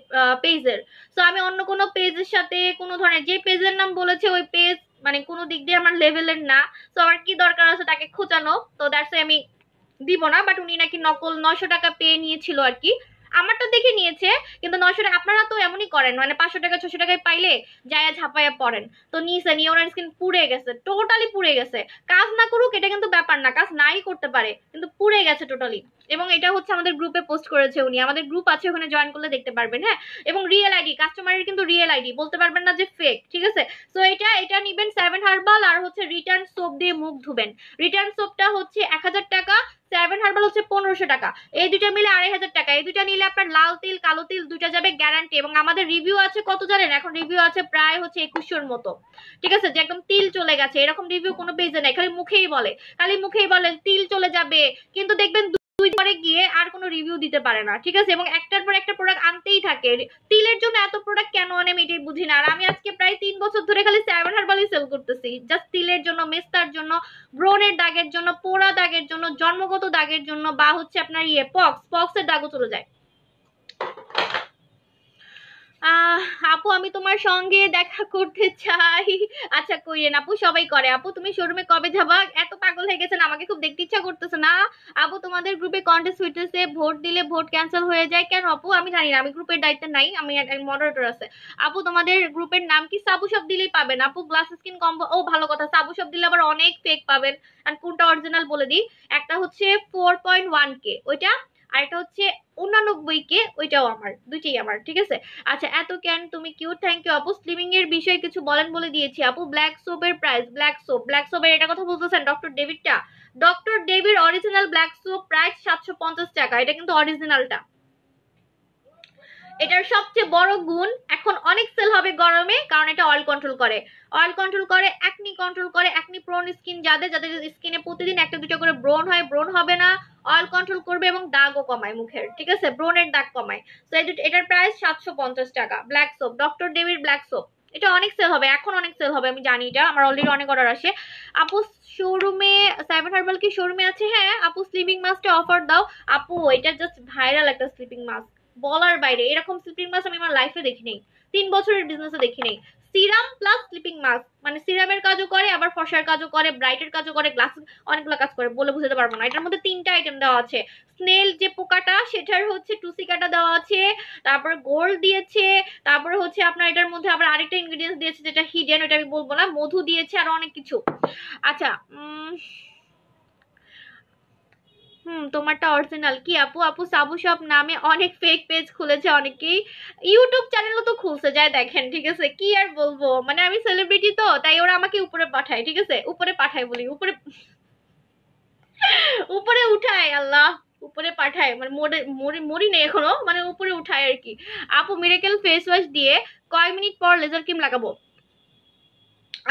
পেজের সো আমি অন্য কোনো পেজের সাথে কোনো ধরনের যে পেজের নাম বলেছে ওই পেজ মানে কোনো দিক দিয়ে আমার লেভেলের না সো আমার কি দরকার আছে তাকে খোঁচানো তো দ্যাটস আমি দিব না বাট উনি নাকি নকল নশো টাকা পেয়ে নিয়েছিল আর কি আমারটা দেখে নিয়েছে কিন্তু নয়শো টাকা আপনারা তো এমনই করেন মানে পাঁচশো টাকা ছশো টাকায় পাইলে যায়া ঝাঁপাইয়া পড়েন তো নিয়েছে নিয়ে ওনার স্কিন পুড়ে গেছে টোটালি পুড়ে গেছে কাজ না করুক এটা কিন্তু ব্যাপার না কাজ নাই করতে পারে কিন্তু পুড়ে গেছে টোটালি এবং এটা হচ্ছে আমাদের গ্রুপে পোস্ট করেছে উনি আমাদের গ্রুপ আছে ওখানে জয়েন করলে দেখতে পারবেন হ্যাঁ এবং রিয়েল আইডি কাস্টমারের কিন্তু রিয়েল আইডি বলতে পারবেন না যে ফেক ঠিক আছে সো এটা এটা নিবেন সেভেন হার্বাল আর হচ্ছে রিটার্ন সোপ দিয়ে মুখ ধুবেন রিটার্ন সোপটা হচ্ছে এক টাকা সেভেন হার্বাল হচ্ছে পনেরোশো টাকা এই দুটা মিলে আড়াই হাজার টাকা এই দুটা নিলে আপনার লাল তিল কালো তিল দুটা যাবে গ্যারান্টি এবং আমাদের রিভিউ আছে কত জানেন এখন রিভিউ আছে প্রায় হচ্ছে একুশোর মতো ঠিক আছে যে একদম তিল চলে গেছে এরকম রিভিউ কোনো পেজে নাই খালি মুখেই বলে খালি মুখেই বলে তিল চলে যাবে কিন্তু দেখবেন দুই পরে গিয়ে আর কোনো রিভিউ দিতে পারে না ঠিক আছে এবং একটার পর একটা প্রোডাক্ট আনতেই থাকে তিলের জন্য এত প্রোডাক্ট কেন আনে আমি এটাই বুঝি না আর আমি আজকে প্রায় তিন বছর ধরে খালি স্যাভেন হার্বালই সেল করতেছি জাস্ট তিলের জন্য মেস্তার জন্য ব্রনের দাগের জন্য পোড়া দাগের জন্য জন্মগত দাগের জন্য বা হচ্ছে আপনার ইয়ে পক্স পক্সের দাগও চলে যায় আপু আমি তোমার সঙ্গে দেখা করতে চাই আচ্ছা কইরেন আপু সবাই করে আপু তুমি শোরুমে কবে যাবা এত পাগল হয়ে গেছেন আমাকে খুব দেখতে ইচ্ছা করতেছে না আপু তোমাদের গ্রুপে কন্টেস্ট হইতেছে ভোট দিলে ভোট ক্যান্সেল হয়ে যায় কেন আপু আমি জানি না আমি গ্রুপের দায়িত্ব নাই আমি মডারেটর আছে আপু তোমাদের গ্রুপের নাম কি সাবু সব দিলেই পাবেন আপু গ্লাস স্কিন কম্বো ও ভালো কথা সাবু সব দিলে আবার অনেক ফেক পাবেন আর কোনটা অরিজিনাল বলে দিই একটা হচ্ছে ফোর পয়েন্ট ওয়ান কে ওইটা আর এটা হচ্ছে উনানব্বই কে ওইটাও আমার দুইটাই আমার ঠিক আছে আচ্ছা এত কেন তুমি কিউ থ্যাংক ইউ আপু স্লিমিং এর বিষয়ে কিছু বলেন বলে দিয়েছি আপু ব্ল্যাক সোপের প্রাইস ব্ল্যাক সোপ ব্ল্যাক সোপের এটা কথা বলতেছেন ডক্টর ডেভিডটা doctor David original black soap price সাতশো টাকা এটা কিন্তু অরিজিনালটা এটার সবচেয়ে বড় গুণ এখন অনেক সেল হবে গরমে কারণ এটা অয়েল কন্ট্রোল করে অয়েল কন্ট্রোল করে একনি কন্ট্রোল করে একনি প্রোন স্কিন যাদের যাদের স্কিনে প্রতিদিন একটা দুটো করে ব্রোন হয় ব্রোন হবে না অয়েল কন্ট্রোল করবে এবং দাগও কমায় মুখের ঠিক আছে ব্রোনের দাগ কমায় তো এটার প্রাইস সাতশো পঞ্চাশ টাকা ব্ল্যাক সোপ ডক্টর ডেভির ব্ল্যাক সোপ এটা অনেক সেল হবে এখন অনেক সেল হবে আমি জানি এটা আমার অলরেডি অনেক অর্ডার আসে আপু শোরুমে সাইবার হার্বাল কি শোরুমে আছে হ্যাঁ আপু স্লিপিং মাস্কটা অফার দাও আপু এটা জাস্ট ভাইরাল একটা স্লিপিং মাস্ক বলার বাইরে এরকম স্লিপিং মাস্ক আমি আমার লাইফে দেখি নেই তিন বছরের বিজনেসে দেখি নেই সিরাম প্লাস স্লিপিং মাস্ক মানে সিরামের কাজও করে আবার ফসার কাজও করে ব্রাইটের কাজও করে গ্লাস অনেকগুলো কাজ করে বলে বুঝতে পারবো না এটার মধ্যে তিনটা আইটেম দেওয়া আছে স্নেল যে পোকাটা সেটার হচ্ছে টুসি কাটা দেওয়া আছে তারপর গোল্ড দিয়েছে তারপর হচ্ছে আপনার এটার মধ্যে আবার আরেকটা ইনগ্রিডিয়েন্টস দিয়েছে যেটা হিডেন ওটা আমি বলবো না মধু দিয়েছে আর অনেক কিছু আচ্ছা হুম তোমারটা অরিজিনাল কি আপু আপু সাবু সব নামে অনেক ফেক পেজ খুলেছে অনেকেই ইউটিউব চ্যানেলও তো খুলছে যায় দেখেন ঠিক আছে কি আর বলবো মানে আমি সেলিব্রিটি তো তাই ওরা আমাকে উপরে পাঠায় ঠিক আছে উপরে পাঠায় বলি উপরে উপরে উঠায় আল্লাহ উপরে পাঠায় মানে মরে মরি নেই এখনো মানে উপরে উঠায় আর কি আপু মিরাকেল ফেস ওয়াশ দিয়ে কয় মিনিট পর লেজার ক্রিম লাগাবো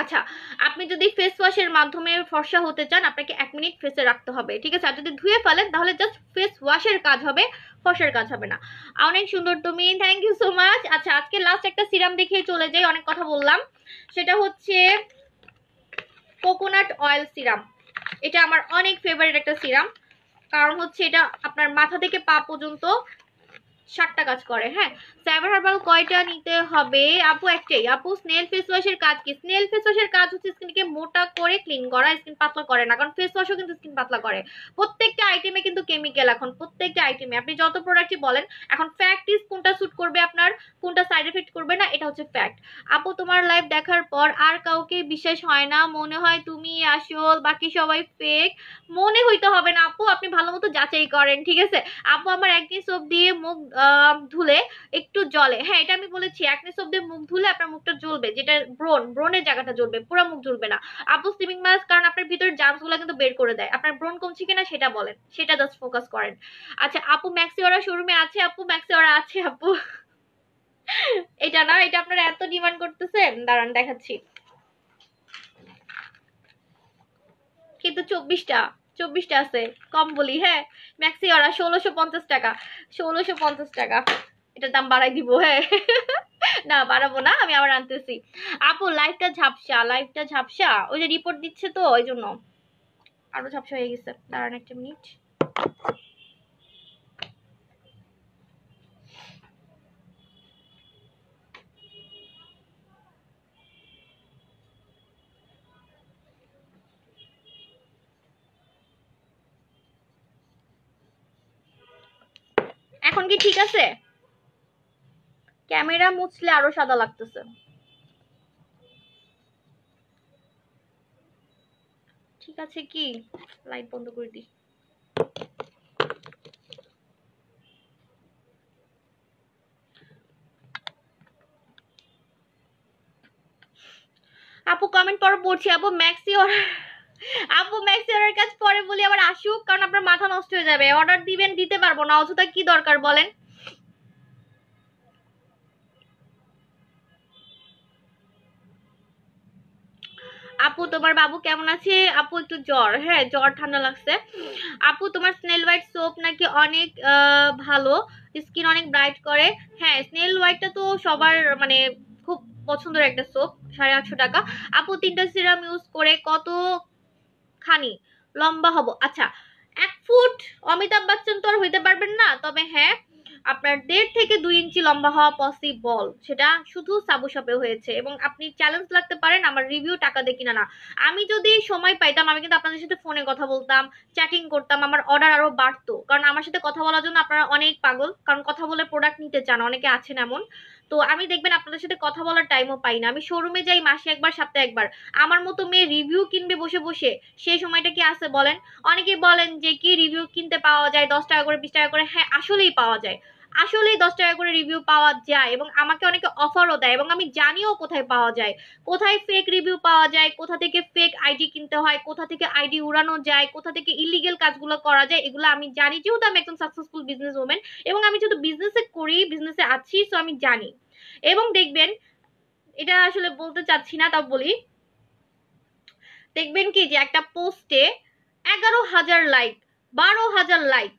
আচ্ছা আপনি যদি ফেস ওয়াশের মাধ্যমে ফর্সা হতে চান আপনাকে এক মিনিট ফেসে রাখতে হবে ঠিক আছে আর যদি ধুয়ে ফেলেন তাহলে জাস্ট ফেস ওয়াশের কাজ হবে ফর্সার কাজ হবে না অনেক সুন্দর তুমি থ্যাংক ইউ সো মাচ আচ্ছা আজকে লাস্ট একটা সিরাম দেখিয়ে চলে যাই অনেক কথা বললাম সেটা হচ্ছে কোকোনাট অয়েল সিরাম এটা আমার অনেক ফেভারিট একটা সিরাম কারণ হচ্ছে এটা আপনার মাথা থেকে পা পর্যন্ত সাতটা কাজ করে হ্যাঁ সাইবার হার্বাল কয়টা নিতে হবে আপু একটাই আপু স্নেল ফেস ওয়াশের কাজ কি স্নেল ফেস ওয়াশের কাজ হচ্ছে স্কিনকে মোটা করে ক্লিন করা স্কিন পাতলা করে না কারণ ফেস ওয়াশও কিন্তু স্কিন পাতলা করে প্রত্যেকটা আইটেমে কিন্তু কেমিক্যাল এখন প্রত্যেকটা আইটেমে আপনি যত প্রোডাক্টই বলেন এখন ফ্যাক্ট ইজ কোনটা স্যুট করবে আপনার কোনটা সাইড এফেক্ট করবে না এটা হচ্ছে ফ্যাক্ট আপু তোমার লাইভ দেখার পর আর কাউকে বিশ্বাস হয় না মনে হয় তুমি আসল বাকি সবাই ফেক মনে হইতে হবে না আপু আপনি ভালো মতো যাচাই করেন ঠিক আছে আপু আমার একদিন সব দিয়ে মুখ ধুলে একটু জলে হ্যাঁ এটা আমি বলেছি একনিস অব্দি মুখ ধুলে আপনার মুখটা জ্বলবে যেটা ব্রোন ব্রোনের জায়গাটা জ্বলবে পুরো মুখ জ্বলবে না আপু স্লিমিং মাস্ক কারণ আপনার ভিতরে জার্মস গুলো কিন্তু বের করে দেয় আপনার ব্রোন কমছে কিনা সেটা বলেন সেটা জাস্ট ফোকাস করেন আচ্ছা আপু ম্যাক্সিওরা শোরুমে আছে আপু ম্যাক্সিওরা আছে আপু এটা না এটা আপনারা এত ডিমান্ড করতেছেন দাঁড়ান দেখাচ্ছি কিন্তু চব্বিশটা চব্বিশটা আছে কম বলি হ্যাঁ ম্যাক্সি ওরা ষোলোশো পঞ্চাশ টাকা ষোলোশো পঞ্চাশ টাকা এটার দাম বাড়াই দিব হ্যাঁ না বাড়াবো না আমি আবার আনতেছি আপু লাইফটা ঝাপসা লাইফটা ঝাপসা ওই যে রিপোর্ট দিচ্ছে তো ওই জন্য আরো ঝাপসা হয়ে গেছে দাঁড়ান একটা মিনিট এখন কি ঠিক আছে ক্যামেরা মুছলে আরো সাদা লাগতেছে ঠিক আছে কি লাইট বন্ধ করে দি আপু কমেন্ট পর পড়ছি আপু ম্যাক্সি অর্ডার আব্বু ম্যাক্সি কাজ পরে বলি আবার আসুক কারণ আপনার মাথা নষ্ট হয়ে যাবে অর্ডার দিবেন দিতে পারবো না অযথা কি দরকার বলেন আপু তোমার বাবু কেমন আছে আপু একটু জ্বর হ্যাঁ জ্বর ঠান্ডা লাগছে আপু তোমার স্নেল হোয়াইট সোপ নাকি অনেক ভালো স্কিন অনেক ব্রাইট করে হ্যাঁ স্নেল হোয়াইটটা তো সবার মানে খুব পছন্দের একটা সোপ সাড়ে আটশো টাকা আপু তিনটা সিরাম ইউজ করে কত খানি লম্বা হব আচ্ছা এক ফুট অমিতাভ বচ্চন তো আর হইতে পারবেন না তবে হ্যাঁ আপনার দেড় থেকে দুই ইঞ্চি লম্বা হওয়া পসিবল সেটা শুধু সাবু সাপে হয়েছে এবং আপনি চ্যালেঞ্জ লাগতে পারেন আমার রিভিউ টাকা দিয়ে কিনা না আমি যদি সময় পাইতাম আমি কিন্তু আপনাদের সাথে ফোনে কথা বলতাম চ্যাটিং করতাম আমার অর্ডার আরও বাড়তো কারণ আমার সাথে কথা বলার জন্য আপনারা অনেক পাগল কারণ কথা বলে প্রোডাক্ট নিতে চান অনেকে আছেন এমন তো আমি দেখবেন আপনাদের সাথে কথা বলার টাইমও পাই না আমি শোরুমে যাই মাসে একবার সপ্তাহে একবার আমার মতো মেয়ে রিভিউ কিনবে বসে বসে সেই সময়টা কি আছে বলেন অনেকেই বলেন যে কি রিভিউ কিনতে পাওয়া যায় দশ টাকা করে বিশ টাকা করে হ্যাঁ আসলেই পাওয়া যায় আসলেই দশ টাকা করে রিভিউ পাওয়া যায় এবং আমাকে অনেকে অফারও দেয় এবং আমি জানিও কোথায় পাওয়া যায় কোথায় ফেক রিভিউ পাওয়া যায় কোথা থেকে ফেক আইডি কিনতে হয় কোথা থেকে আইডি উড়ানো যায় কোথা থেকে ইলিগেল কাজগুলো করা যায় এগুলো আমি জানি যেহেতু আমি একদম সাকসেসফুল বিজনেস ওমেন এবং আমি যেহেতু বিজনেসে করি বিজনেসে আছি সো আমি জানি এবং দেখবেন এটা আসলে বলতে চাচ্ছি না তা বলি দেখবেন কি যে একটা পোস্টে এগারো হাজার লাইক বারো হাজার লাইক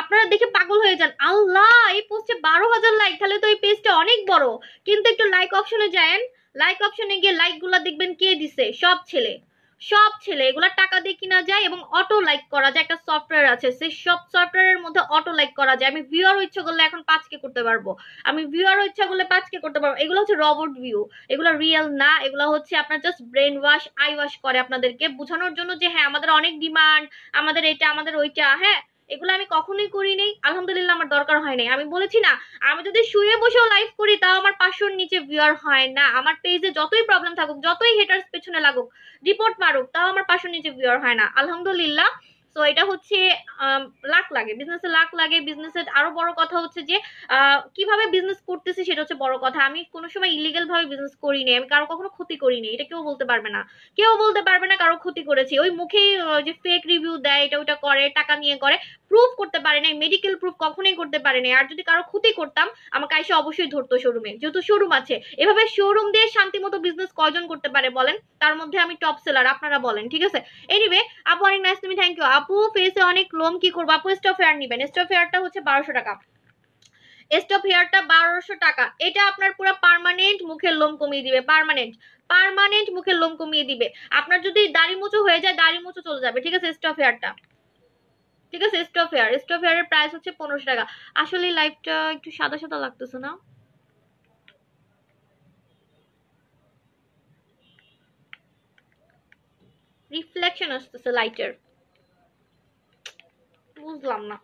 আপনারা দেখে পাগল হয়ে যান আল্লাহ এই পোস্টে বারো হাজার লাইক তাহলে তো এই পেজটা অনেক বড় কিন্তু একটু লাইক অপশনে যান লাইক অপশনে গিয়ে লাইকগুলো দেখবেন কে দিছে সব ছেলে সব ছেলে এগুলা টাকা দিয়ে কিনা যায় এবং অটো লাইক করা যায় একটা সফটওয়্যার আছে সেই সব সফটওয়্যারের মধ্যে অটো লাইক করা যায় আমি ভিউয়ার ইচ্ছা করলে এখন কে করতে পারবো আমি ভিউয়ার ইচ্ছা করলে কে করতে পারবো এগুলো হচ্ছে রবট ভিউ এগুলো রিয়েল না এগুলো হচ্ছে আপনার just brain wash eye wash করে আপনাদেরকে বোঝানোর জন্য যে হ্যাঁ আমাদের অনেক ডিমান্ড আমাদের এটা আমাদের ওইটা হ্যাঁ এগুলো আমি কখনোই করি নেই আলহামদুলিল্লাহ আমার দরকার হয় নাই আমি বলেছি না আমি যদি শুয়ে বসেও লাইভ করি তাও আমার পাঁচশোর নিচে ভিউয়ার হয় না আমার পেজে যতই প্রবলেম থাকুক যতই হেটার্স পেছনে লাগুক রিপোর্ট মারুক তাও আমার পাঁচশোর নিচে ভিউয়ার হয় না আলহামদুলিল্লাহ সো এটা হচ্ছে লাখ লাগে বিজনেসে লাখ লাগে বিজনেসের আরো বড় কথা হচ্ছে যে কিভাবে বিজনেস করতেছি সেটা হচ্ছে বড় কথা আমি কোনো সময় ইলিগেল ভাবে বিজনেস করিনি আমি কারো কখনো ক্ষতি করিনি এটা কেউ বলতে পারবে না কেউ বলতে পারবে না কারো ক্ষতি করেছি ওই মুখেই যে ফেক রিভিউ দেয় এটা ওটা করে টাকা নিয়ে করে প্রুফ করতে পারে নাই মেডিকেল প্রুফ কখনোই করতে পারে নাই আর যদি কারো ক্ষতি করতাম আমাকে এসে অবশ্যই ধরতো শোরুমে যেহেতু শোরুম আছে এভাবে শোরুম দিয়ে শান্তি মতো বিজনেস কয়জন করতে পারে বলেন তার মধ্যে আমি টপ সেলার আপনারা বলেন ঠিক আছে এনিওয়ে আপু অনেক নাইস তুমি থ্যাংক ইউ আপু ফেসে অনেক লোম কি করবো আপু স্টপ হেয়ার নিবেন স্টপ হেয়ারটা হচ্ছে বারোশো টাকা স্টপ হেয়ারটা বারোশো টাকা এটা আপনার পুরো পার্মানেন্ট মুখের লোম কমিয়ে দিবে পারমানেন্ট পার্মানেন্ট মুখের লোম কমিয়ে দিবে আপনার যদি দাড়ি মুচো হয়ে যায় দাড়ি মুচো চলে যাবে ঠিক আছে স্টপ হেয়ারটা ঠিক আছে স্টপ হেয়ার স্টপ হেয়ারের প্রাইস হচ্ছে পনেরোশো টাকা আসলে লাইফটা একটু সাদা সাদা লাগতেছে না রিফ্লেকশন আসতেছে লাইটের বুঝলাম না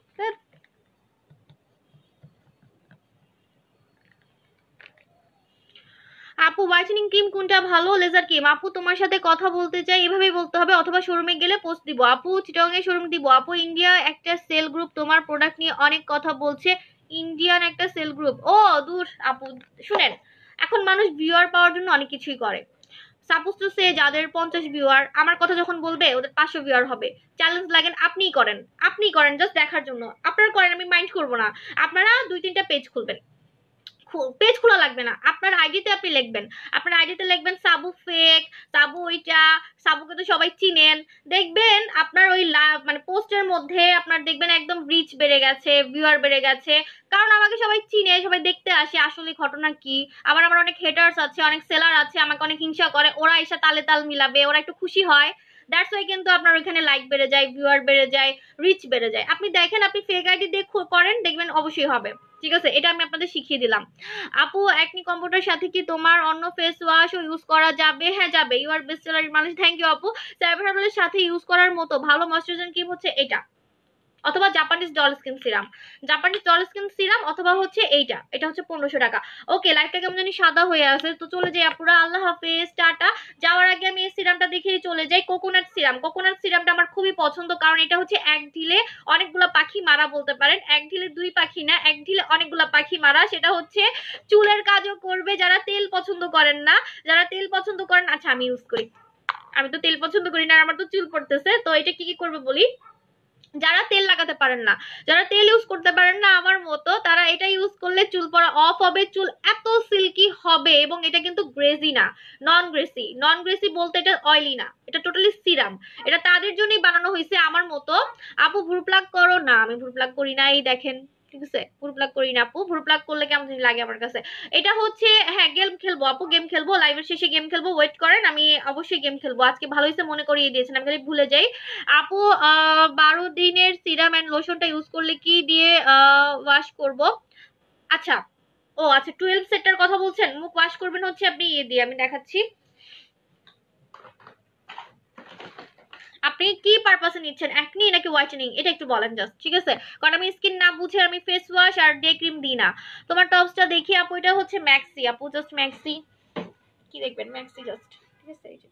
আপু হোয়াইটেনিং ক্রিম কোনটা ভালো লেজার ক্রিম আপু তোমার সাথে কথা বলতে চাই এভাবে বলতে হবে অথবা শোরুমে গেলে পোস্ট দিব আপু চিটাগং এর শোরুম দিব আপু ইন্ডিয়া একটা সেল গ্রুপ তোমার প্রোডাক্ট নিয়ে অনেক কথা বলছে ইন্ডিয়ান একটা সেল গ্রুপ ও দূর আপু শুনেন এখন মানুষ ভিউয়ার পাওয়ার জন্য অনেক কিছুই করে সাপোজ টু সে যাদের পঞ্চাশ ভিউয়ার আমার কথা যখন বলবে ওদের পাঁচশো ভিউয়ার হবে চ্যালেঞ্জ লাগেন আপনিই করেন আপনিই করেন জাস্ট দেখার জন্য আপনারা করেন আমি মাইন্ড করবো না আপনারা দুই তিনটা পেজ খুলবেন পেজ খোলা লাগবে না আপনার আইডিতে আপনি লিখবেন আপনার আইডিতে লিখবেন সাবু ফেক সাবু ওইটা সাবুকে তো সবাই চিনেন দেখবেন আপনার ওই মানে পোস্টের মধ্যে আপনার দেখবেন একদম রিচ বেড়ে গেছে ভিউয়ার বেড়ে গেছে কারণ আমাকে সবাই চিনে সবাই দেখতে আসে আসলে ঘটনা কি আবার আমার অনেক হেটার্স আছে অনেক সেলার আছে আমাকে অনেক হিংসা করে ওরা এসে তালে তাল মিলাবে ওরা একটু খুশি হয় দ্যাটস ওয়াই কিন্তু আপনার ওইখানে লাইক বেড়ে যায় ভিউয়ার বেড়ে যায় রিচ বেড়ে যায় আপনি দেখেন আপনি ফেক আইডি দেখ করেন দেখবেন অবশ্যই হবে ঠিক আছে এটা আমি আপনাদের শিখিয়ে দিলাম আপু একনি কম্পিউটার সাথে কি তোমার অন্য ফেস ওয়াশও ইউজ করা যাবে হ্যাঁ যাবে ইউ আর বেস্ট সেলার মানুষ থ্যাংক ইউ আপু সাইবার সাথে ইউজ করার মতো ভালো ময়শ্চারাইজার কি হচ্ছে এটা অথবা Japanese doll skin serum Japanese doll skin serum অথবা হচ্ছে এইটা এটা হচ্ছে পনেরোশো টাকা ওকে লাইফটা কেমন জানি সাদা হয়ে আছে তো চলে যাই আপুরা আল্লাহ হাফেজ টাটা যাওয়ার আগে আমি এই সিরামটা দেখেই চলে যাই কোকোনাট সিরাম কোকোনাট সিরামটা আমার খুবই পছন্দ কারণ এটা হচ্ছে এক ঢিলে অনেকগুলো পাখি মারা বলতে পারেন এক ঢিলে দুই পাখি না এক ঢিলে অনেকগুলো পাখি মারা সেটা হচ্ছে চুলের কাজও করবে যারা তেল পছন্দ করেন না যারা তেল পছন্দ করেন আচ্ছা আমি ইউজ করি আমি তো তেল পছন্দ করি না আমার তো চুল পড়তেছে তো এটা কি কি করবে বলি যারা তেল লাগাতে পারেন না যারা তেল ইউজ করতে পারেন না আমার মতো তারা এটা ইউজ করলে চুল পড়া অফ হবে চুল এত সিল্কি হবে এবং এটা কিন্তু গ্রেজি না নন গ্রেসি নন গ্রেসি বলতে এটা অয়েলি না এটা টোটালি সিরাম এটা তাদের জন্যই বানানো হয়েছে আমার মতো আপু ভ্রু করো না আমি ভ্রু প্লাক করি না এই দেখেন ঠিক আছে পুরো প্লাগ করি না আপু পুরো প্লাগ করলে কেমন লাগে আমার কাছে এটা হচ্ছে হ্যাঁ গেম খেলবো আপু গেম খেলবো লাইভের শেষে গেম খেলবো ওয়েট করেন আমি অবশ্যই গেম খেলবো আজকে ভালো হয়েছে মনে করিয়ে দিয়েছেন আমি খালি ভুলে যাই আপু বারো দিনের সিরাম অ্যান্ড লোশনটা ইউজ করলে কি দিয়ে ওয়াশ করব আচ্ছা ও আচ্ছা টুয়েলভ সেটটার কথা বলছেন মুখ ওয়াশ করবেন হচ্ছে আপনি ইয়ে দিয়ে আমি দেখাচ্ছি আপনি কি পারপাসে নিচ্ছেন একনি নাকি হোয়াইটেনিং এটা একটু বলেন জাস্ট ঠিক আছে কারণ আমি স্কিন না বুঝে আমি ফেস ওয়াশ আর ডে ক্রিম দিই না তোমার টপসটা দেখি আপু এটা হচ্ছে ম্যাক্সি আপু জাস্ট ম্যাক্সি কি দেখবেন ম্যাক্সি জাস্ট ঠিক আছে এই যে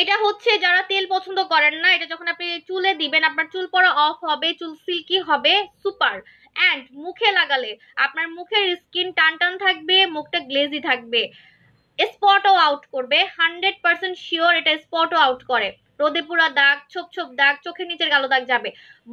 এটা হচ্ছে যারা তেল পছন্দ করেন না এটা যখন আপনি চুলে দিবেন আপনার চুল পরা অফ হবে চুল সিল্কি হবে সুপার অ্যান্ড মুখে লাগালে আপনার মুখের স্কিন টান টান থাকবে মুখটা গ্লেজি থাকবে স্পটও আউট করবে হান্ড্রেড পার্সেন্ট শিওর এটা স্পটও আউট করে রোদে পুরা দাগ ছোপ ছোপ দাগ চোখের নিচের কালো দাগ যাবে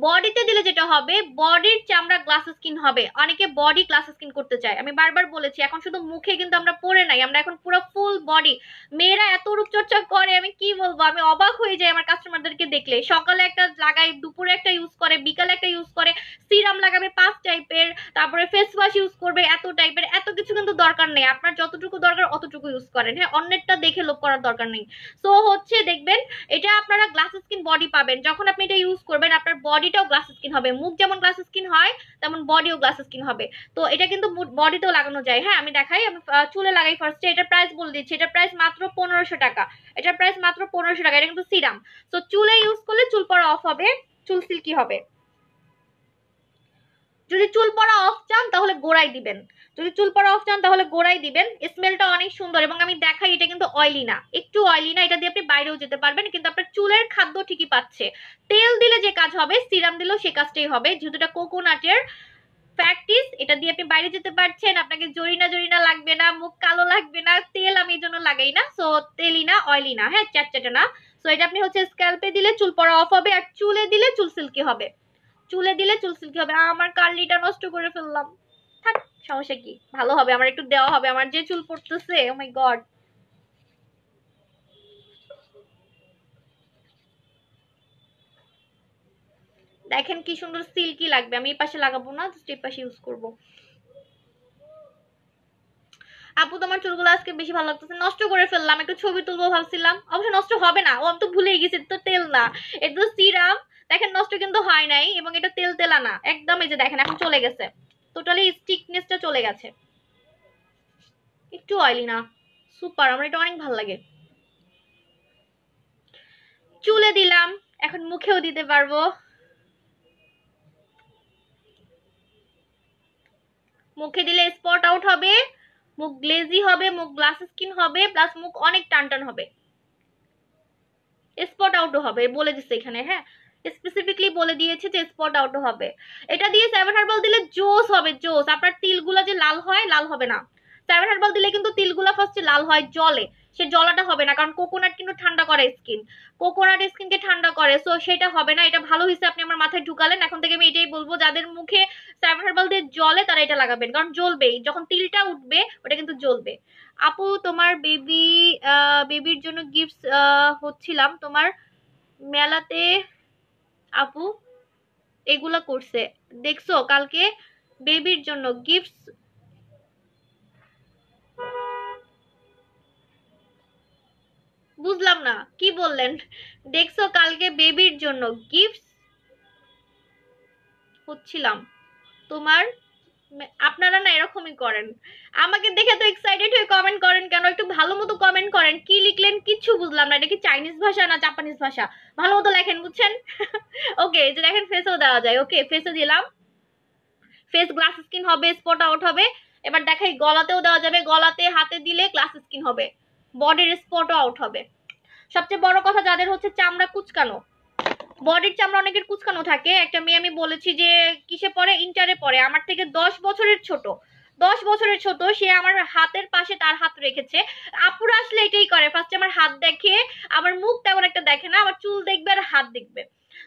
বডিতে দিলে যেটা হবে বডির চামড়া গ্লাস স্কিন হবে অনেকে বডি গ্লাস স্কিন করতে চায় আমি বারবার বলেছি এখন শুধু মুখে কিন্তু আমরা পরে নাই আমরা এখন পুরো ফুল বডি মেয়েরা এত রূপচর্চা করে আমি কি বলবো আমি অবাক হয়ে যাই আমার কাস্টমারদেরকে দেখলে সকালে একটা লাগাই দুপুরে একটা ইউজ করে বিকালে একটা ইউজ করে সিরাম লাগাবে পাঁচ টাইপের তারপরে ফেস ওয়াশ ইউজ করবে এত টাইপের এত কিছু কিন্তু দরকার নেই আপনার যতটুকু দরকার অতটুকু ইউজ করেন হ্যাঁ অন্যেরটা দেখে লোক করার দরকার নেই সো হচ্ছে দেখবেন এটা আপনারা গ্লাস স্কিন বডি পাবেন যখন আপনি এটা ইউজ করবেন আপনার বডি বডিটাও গ্লাস স্কিন হবে মুখ যেমন গ্লাস স্কিন হয় তেমন বডিও গ্লাস স্কিন হবে তো এটা কিন্তু বডিতেও লাগানো যায় হ্যাঁ আমি দেখাই আমি চুলে লাগাই ফার্স্টে এটার প্রাইস বলে দিচ্ছি এটার প্রাইস মাত্র পনেরোশো টাকা এটার প্রাইস মাত্র পনেরোশো টাকা এটা কিন্তু সিরাম তো চুলে ইউজ করলে চুল পড়া অফ হবে চুল সিল্কি হবে যদি চুল পড়া অফ চান তাহলে গোড়ায় দিবেন যদি চুল পড়া অফ চান তাহলে গোড়াই দিবেন স্মেলটা অনেক সুন্দর এবং আমি দেখাই এটা কিন্তু অয়েলি না একটু অয়েলি না এটা দিয়ে আপনি বাইরেও যেতে পারবেন কিন্তু আপনার চুলের খাদ্য ঠিকই পাচ্ছে তেল দিলে যে কাজ হবে সিরাম দিলেও সে কাজটাই হবে যেহেতু এটা কোকোনাটের প্র্যাকটিস এটা দিয়ে আপনি বাইরে যেতে পারছেন আপনাকে জরিনা জরিনা লাগবে না মুখ কালো লাগবে না তেল আমি এই জন্য লাগাই না সো তেলই না অয়েলি না হ্যাঁ চ্যাটচ্যাটে না সো এটা আপনি হচ্ছে স্ক্যাল্পে দিলে চুল পড়া অফ হবে আর চুলে দিলে চুল সিল্কি হবে চুলে দিলে চুল সিল্কি হবে আমার কার্লিটা নষ্ট করে ফেললাম থাক সমস্যা কি ভালো হবে আমার একটু দেওয়া হবে আমার যে চুল পড়তেছে ও মাই গড দেখেন কি সুন্দর সিল্কি লাগবে আমি এই পাশে লাগাবো না জাস্ট এই পাশে ইউজ করব আপু তোমার চুলগুলো আজকে বেশি ভালো লাগতেছে নষ্ট করে ফেললাম একটু ছবি তুলবো ভাবছিলাম অবশ্য নষ্ট হবে না ও আমি তো ভুলেই গেছি তো তেল না এটা তো সিরাম দেখেন নষ্ট কিন্তু হয় নাই এবং এটা তেল তেলা না একদম এই যে দেখেন এখন চলে গেছে টোটালি স্টিকনেসটা চলে গেছে একটু অয়েলি না সুপার আমার এটা অনেক ভালো লাগে চুলে দিলাম এখন মুখেও দিতে পারবো মুখে দিলে স্পট আউট হবে মুখ গ্লেজি হবে মুখ গ্লাস স্কিন হবে প্লাস মুখ অনেক টান টান হবে স্পট আউটও হবে বলে দিচ্ছে এখানে হ্যাঁ স্পেসিফিকলি বলে দিয়েছে যে স্পট আউট হবে এটা দিয়ে সেভেন হার্বাল দিলে জোস হবে জোস আপনার তিলগুলো যে লাল হয় লাল হবে না সেভেন হার্বাল দিলে কিন্তু তিলগুলো ফার্স্টে লাল হয় জলে সে জলাটা হবে না কারণ কোকোনাট কিন্তু ঠান্ডা করে স্কিন কোকোনাট স্কিনকে ঠান্ডা করে সো সেটা হবে না এটা ভালো হিসেবে আপনি আমার মাথায় ঢুকালেন এখন থেকে আমি এটাই বলবো যাদের মুখে সেভেন হার্বাল দিয়ে জলে তারা এটা লাগাবেন কারণ জ্বলবেই যখন তিলটা উঠবে ওটা কিন্তু জ্বলবে আপু তোমার বেবি বেবির জন্য গিফটস হচ্ছিলাম তোমার মেলাতে আপু এগুলা করছে দেখছো কালকে বেবির জন্য গিফটস বুঝলাম না কি বললেন দেখছো কালকে বেবির জন্য গিফটস হচ্ছিলাম তোমার আপনারা না এরকমই করেন আমাকে দেখে তো এক্সাইটেড হয়ে কমেন্ট করেন কেন একটু ভালো মতো কমেন্ট করেন কি লিখলেন কিছু বুঝলাম না এটা কি চাইনিজ ভাষা না জাপানিজ ভাষা ভালো মতো লেখেন বুঝছেন ওকে এই যে দেখেন ফেসও দেওয়া যায় ওকে ফেসও দিলাম ফেস গ্লাস স্কিন হবে স্পট আউট হবে এবার দেখাই গলাতেও দেওয়া যাবে গলাতে হাতে দিলে গ্লাস স্কিন হবে বডির স্পটও আউট হবে সবচেয়ে বড় কথা যাদের হচ্ছে চামড়া কুচকানো বডির চামড়া অনেকের কুচকানো থাকে একটা মেয়ে আমি বলেছি যে কিসে পরে ইন্টারে পরে আমার থেকে দশ বছরের ছোট দশ বছরের ছোট সে আমার হাতের পাশে তার হাত রেখেছে আপুরা আসলে এটাই করে ফার্স্টে আমার হাত দেখে আমার মুখ তেমন একটা দেখে না আমার চুল দেখবে আর হাত দেখবে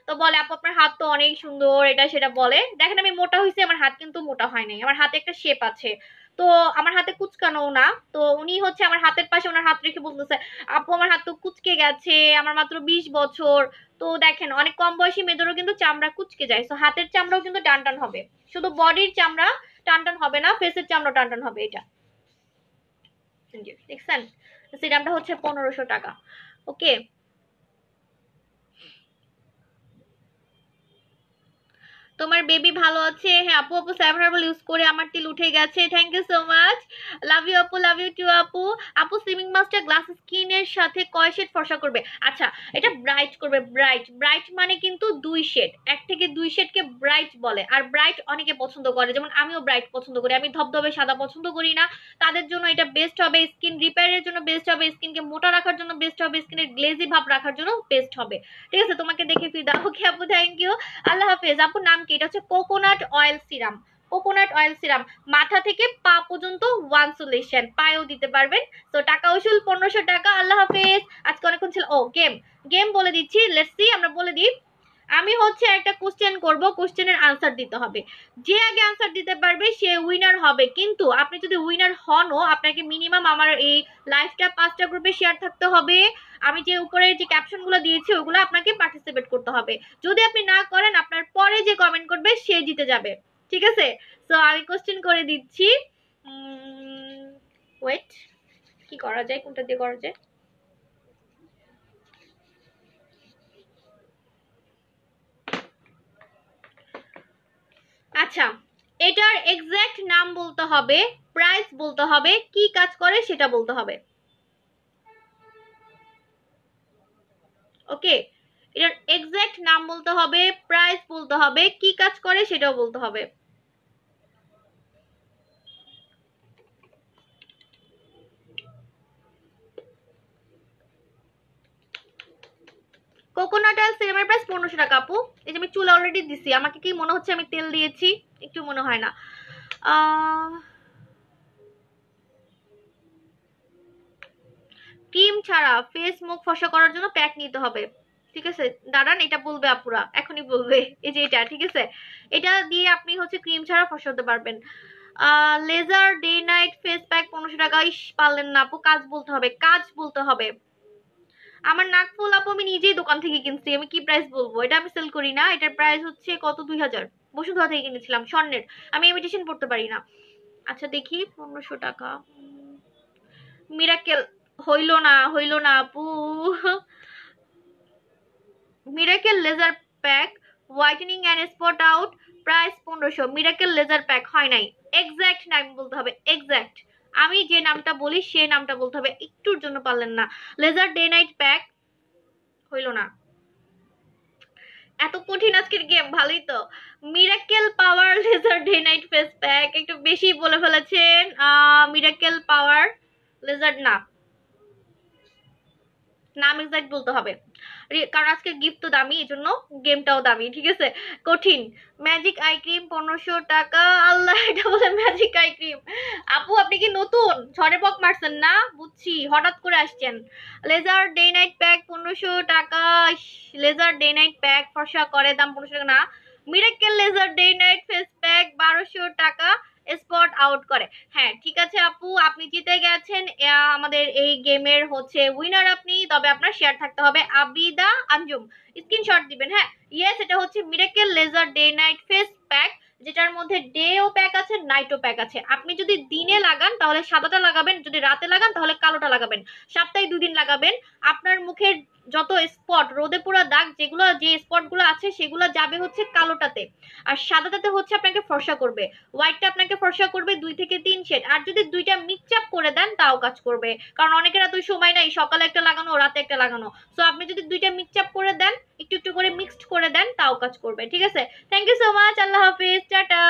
তো বলে আপু আপনার হাত তো অনেক সুন্দর এটা সেটা বলে দেখেন আমি মোটা হয়েছি আমার হাত কিন্তু মোটা হয় নাই আমার হাতে একটা শেপ আছে তো আমার হাতে কুচকানো না তো উনি হচ্ছে আমার হাতের পাশে ওনার হাত রেখে বলতেছে আপু আমার হাত তো কুচকে গেছে আমার মাত্র বিশ বছর তো দেখেন অনেক কম বয়সী মেয়েদেরও কিন্তু চামড়া কুচকে যায় সো হাতের চামড়াও কিন্তু টান টান হবে শুধু বডির চামড়া টান টান হবে না ফেসের চামড়া টান টান হবে এটা দেখছেন সিরামটা হচ্ছে পনেরোশো টাকা ওকে তোমার বেবি ভালো আছে হ্যাঁ আপু আপু স্যাভ হার্বাল ইউজ করে আমার তিল উঠে গেছে thank you so much love you আপু লাভ ইউ টু আপু আপু সুইমিং মাস্টার গ্লাস স্কিনের সাথে কয় শেড ফর্সা করবে আচ্ছা এটা ব্রাইট করবে ব্রাইট ব্রাইট মানে কিন্তু দুই শেড এক থেকে দুই শেডকে ব্রাইট বলে আর ব্রাইট অনেকে পছন্দ করে যেমন আমিও ব্রাইট পছন্দ করি আমি ধবধবে সাদা পছন্দ করি না তাদের জন্য এটা বেস্ট হবে স্কিন রিপেয়ারের জন্য বেস্ট হবে স্কিনকে মোটা রাখার জন্য বেস্ট হবে স্কিনের গ্লেজি ভাব রাখার জন্য বেস্ট হবে ঠিক আছে তোমাকে দেখে ফিদা ওকে আপু থ্যাংক ইউ আল্লাহ হাফেজ আপু নাম কি থেকে এটা হচ্ছে coconut oil serum coconut oil serum মাথা থেকে পা পর্যন্ত ওয়ান সলিউশন পায়েও দিতে পারবেন তো টাকা উসুল পনেরোশো টাকা আল্লাহ হাফেজ আজকে অনেকক্ষণ ছিল ও গেম গেম বলে দিচ্ছি লেটস সি আমরা বলে দিই আমি হচ্ছে একটা কোশ্চেন করব কোশ্চেনের আনসার দিতে হবে যে আগে আনসার দিতে পারবে সে উইনার হবে কিন্তু আপনি যদি উইনার হনও আপনাকে মিনিমাম আমার এই লাইভটা পাঁচটা গ্রুপে শেয়ার থাকতে হবে আমি যে উপরে যে ক্যাপশনগুলো দিয়েছি ওগুলো আপনাকে পার্টিসিপেট করতে হবে যদি আপনি না করেন আপনার পরে যে কমেন্ট করবে সে জিতে যাবে ঠিক আছে সো আমি কোশ্চেন করে দিচ্ছি ওয়েট কি করা যায় কোনটা দিয়ে করা যায় আচ্ছা এটার এক্স্যাক্ট নাম বলতে হবে প্রাইস বলতে হবে কি কাজ করে সেটা বলতে হবে ওকে এটার এক্স্যাক্ট নাম বলতে হবে প্রাইস বলতে হবে কি কাজ করে সেটাও বলতে হবে কোকোনাট অয়েল সিরামের প্রাইস পনেরোশো টাকা আপু এই যে আমি চুল অলরেডি দিছি আমাকে কি মনে হচ্ছে আমি তেল দিয়েছি একটু মনে হয় না ক্রিম ছাড়া ফেস মুখ ফসা করার জন্য প্যাক নিতে হবে ঠিক আছে দাঁড়ান এটা বলবে আপুরা এখনই বলবে এই যে এটা ঠিক আছে এটা দিয়ে আপনি হচ্ছে ক্রিম ছাড়া ফসাতে পারবেন laser day night face pack পনেরোশো টাকা ইস পারলেন না আপু কাজ বলতে হবে কাজ বলতে হবে আমার নাক ফুল আপু আমি নিজেই দোকান থেকে কিনছি আমি কি প্রাইস বলবো এটা আমি সেল করি না এটার প্রাইস হচ্ছে কত দুই হাজার বসুধরা থেকে কিনেছিলাম স্বর্ণের আমি ইমিটেশন পড়তে পারি না আচ্ছা দেখি পনেরোশো টাকা মিরাকেল হইল না হইল না আপু miracle laser pack whitening and spot out price পনেরোশো মিরাকেল লেজার প্যাক হয় নাই এক্স্যাক্ট নাই বলতে হবে এক্স্যাক্ট আমি যে নামটা বলি সে নামটা বলতে হবে একটুর জন্য পারলেন না লেজার ডে নাইট প্যাক হইল না এত কঠিন আজকের গেম ভালোই তো miracle power laser day night face pack একটু বেশি বলে ফেলেছেন মিরাকেল পাওয়ার লেজার না নাম এক্সাক্ট বলতে হবে কারণ আজকে গিফট তো দামি এই জন্য গেমটাও দামি ঠিক আছে কঠিন ম্যাজিক আইক্রিম পনেরোশো টাকা আল্লাহ এটা বলে ম্যাজিক আইক্রিম আপু আপনি কি নতুন ঝড়ে পক মারছেন না বুঝছি হঠাৎ করে আসছেন লেজার ডে নাইট প্যাক পনেরোশো টাকা লেজার ডে নাইট প্যাক ফর্সা করে দাম পনেরোশো টাকা না miracle laser day night face pack বারোশো টাকা স্পট আউট করে হ্যাঁ ঠিক আছে আপু আপনি জিতে গেছেন আমাদের এই গেমের হচ্ছে উইনার আপনি তবে আপনার শেয়ার থাকতে হবে আবিদা আঞ্জুম স্ক্রিনশট দিবেন হ্যাঁ ইয়েস এটা হচ্ছে miracle laser day night face pack যেটার মধ্যে ডে ও প্যাক আছে নাইটও প্যাক আছে আপনি যদি দিনে লাগান তাহলে সাদাটা লাগাবেন যদি রাতে লাগান তাহলে কালোটা লাগাবেন সপ্তাহে দুদিন লাগাবেন আপনার মুখের যত স্পট রোদে পোড়া দাগ যেগুলো যে স্পটগুলো আছে সেগুলো যাবে হচ্ছে কালোটাতে আর সাদাটাতে হচ্ছে আপনাকে ফর্সা করবে হোয়াইটটা আপনাকে ফর্সা করবে দুই থেকে তিন শেড আর যদি দুইটা মিক্সআপ করে দেন তাও কাজ করবে কারণ অনেকের এত সময় নাই সকালে একটা লাগানো রাতে একটা লাগানো সো আপনি যদি দুইটা মিক্সআপ করে দেন একটু একটু করে মিক্সড করে দেন তাও কাজ করবে ঠিক আছে থ্যাংক ইউ সো মাচ আল্লাহ হাফিজ টাটা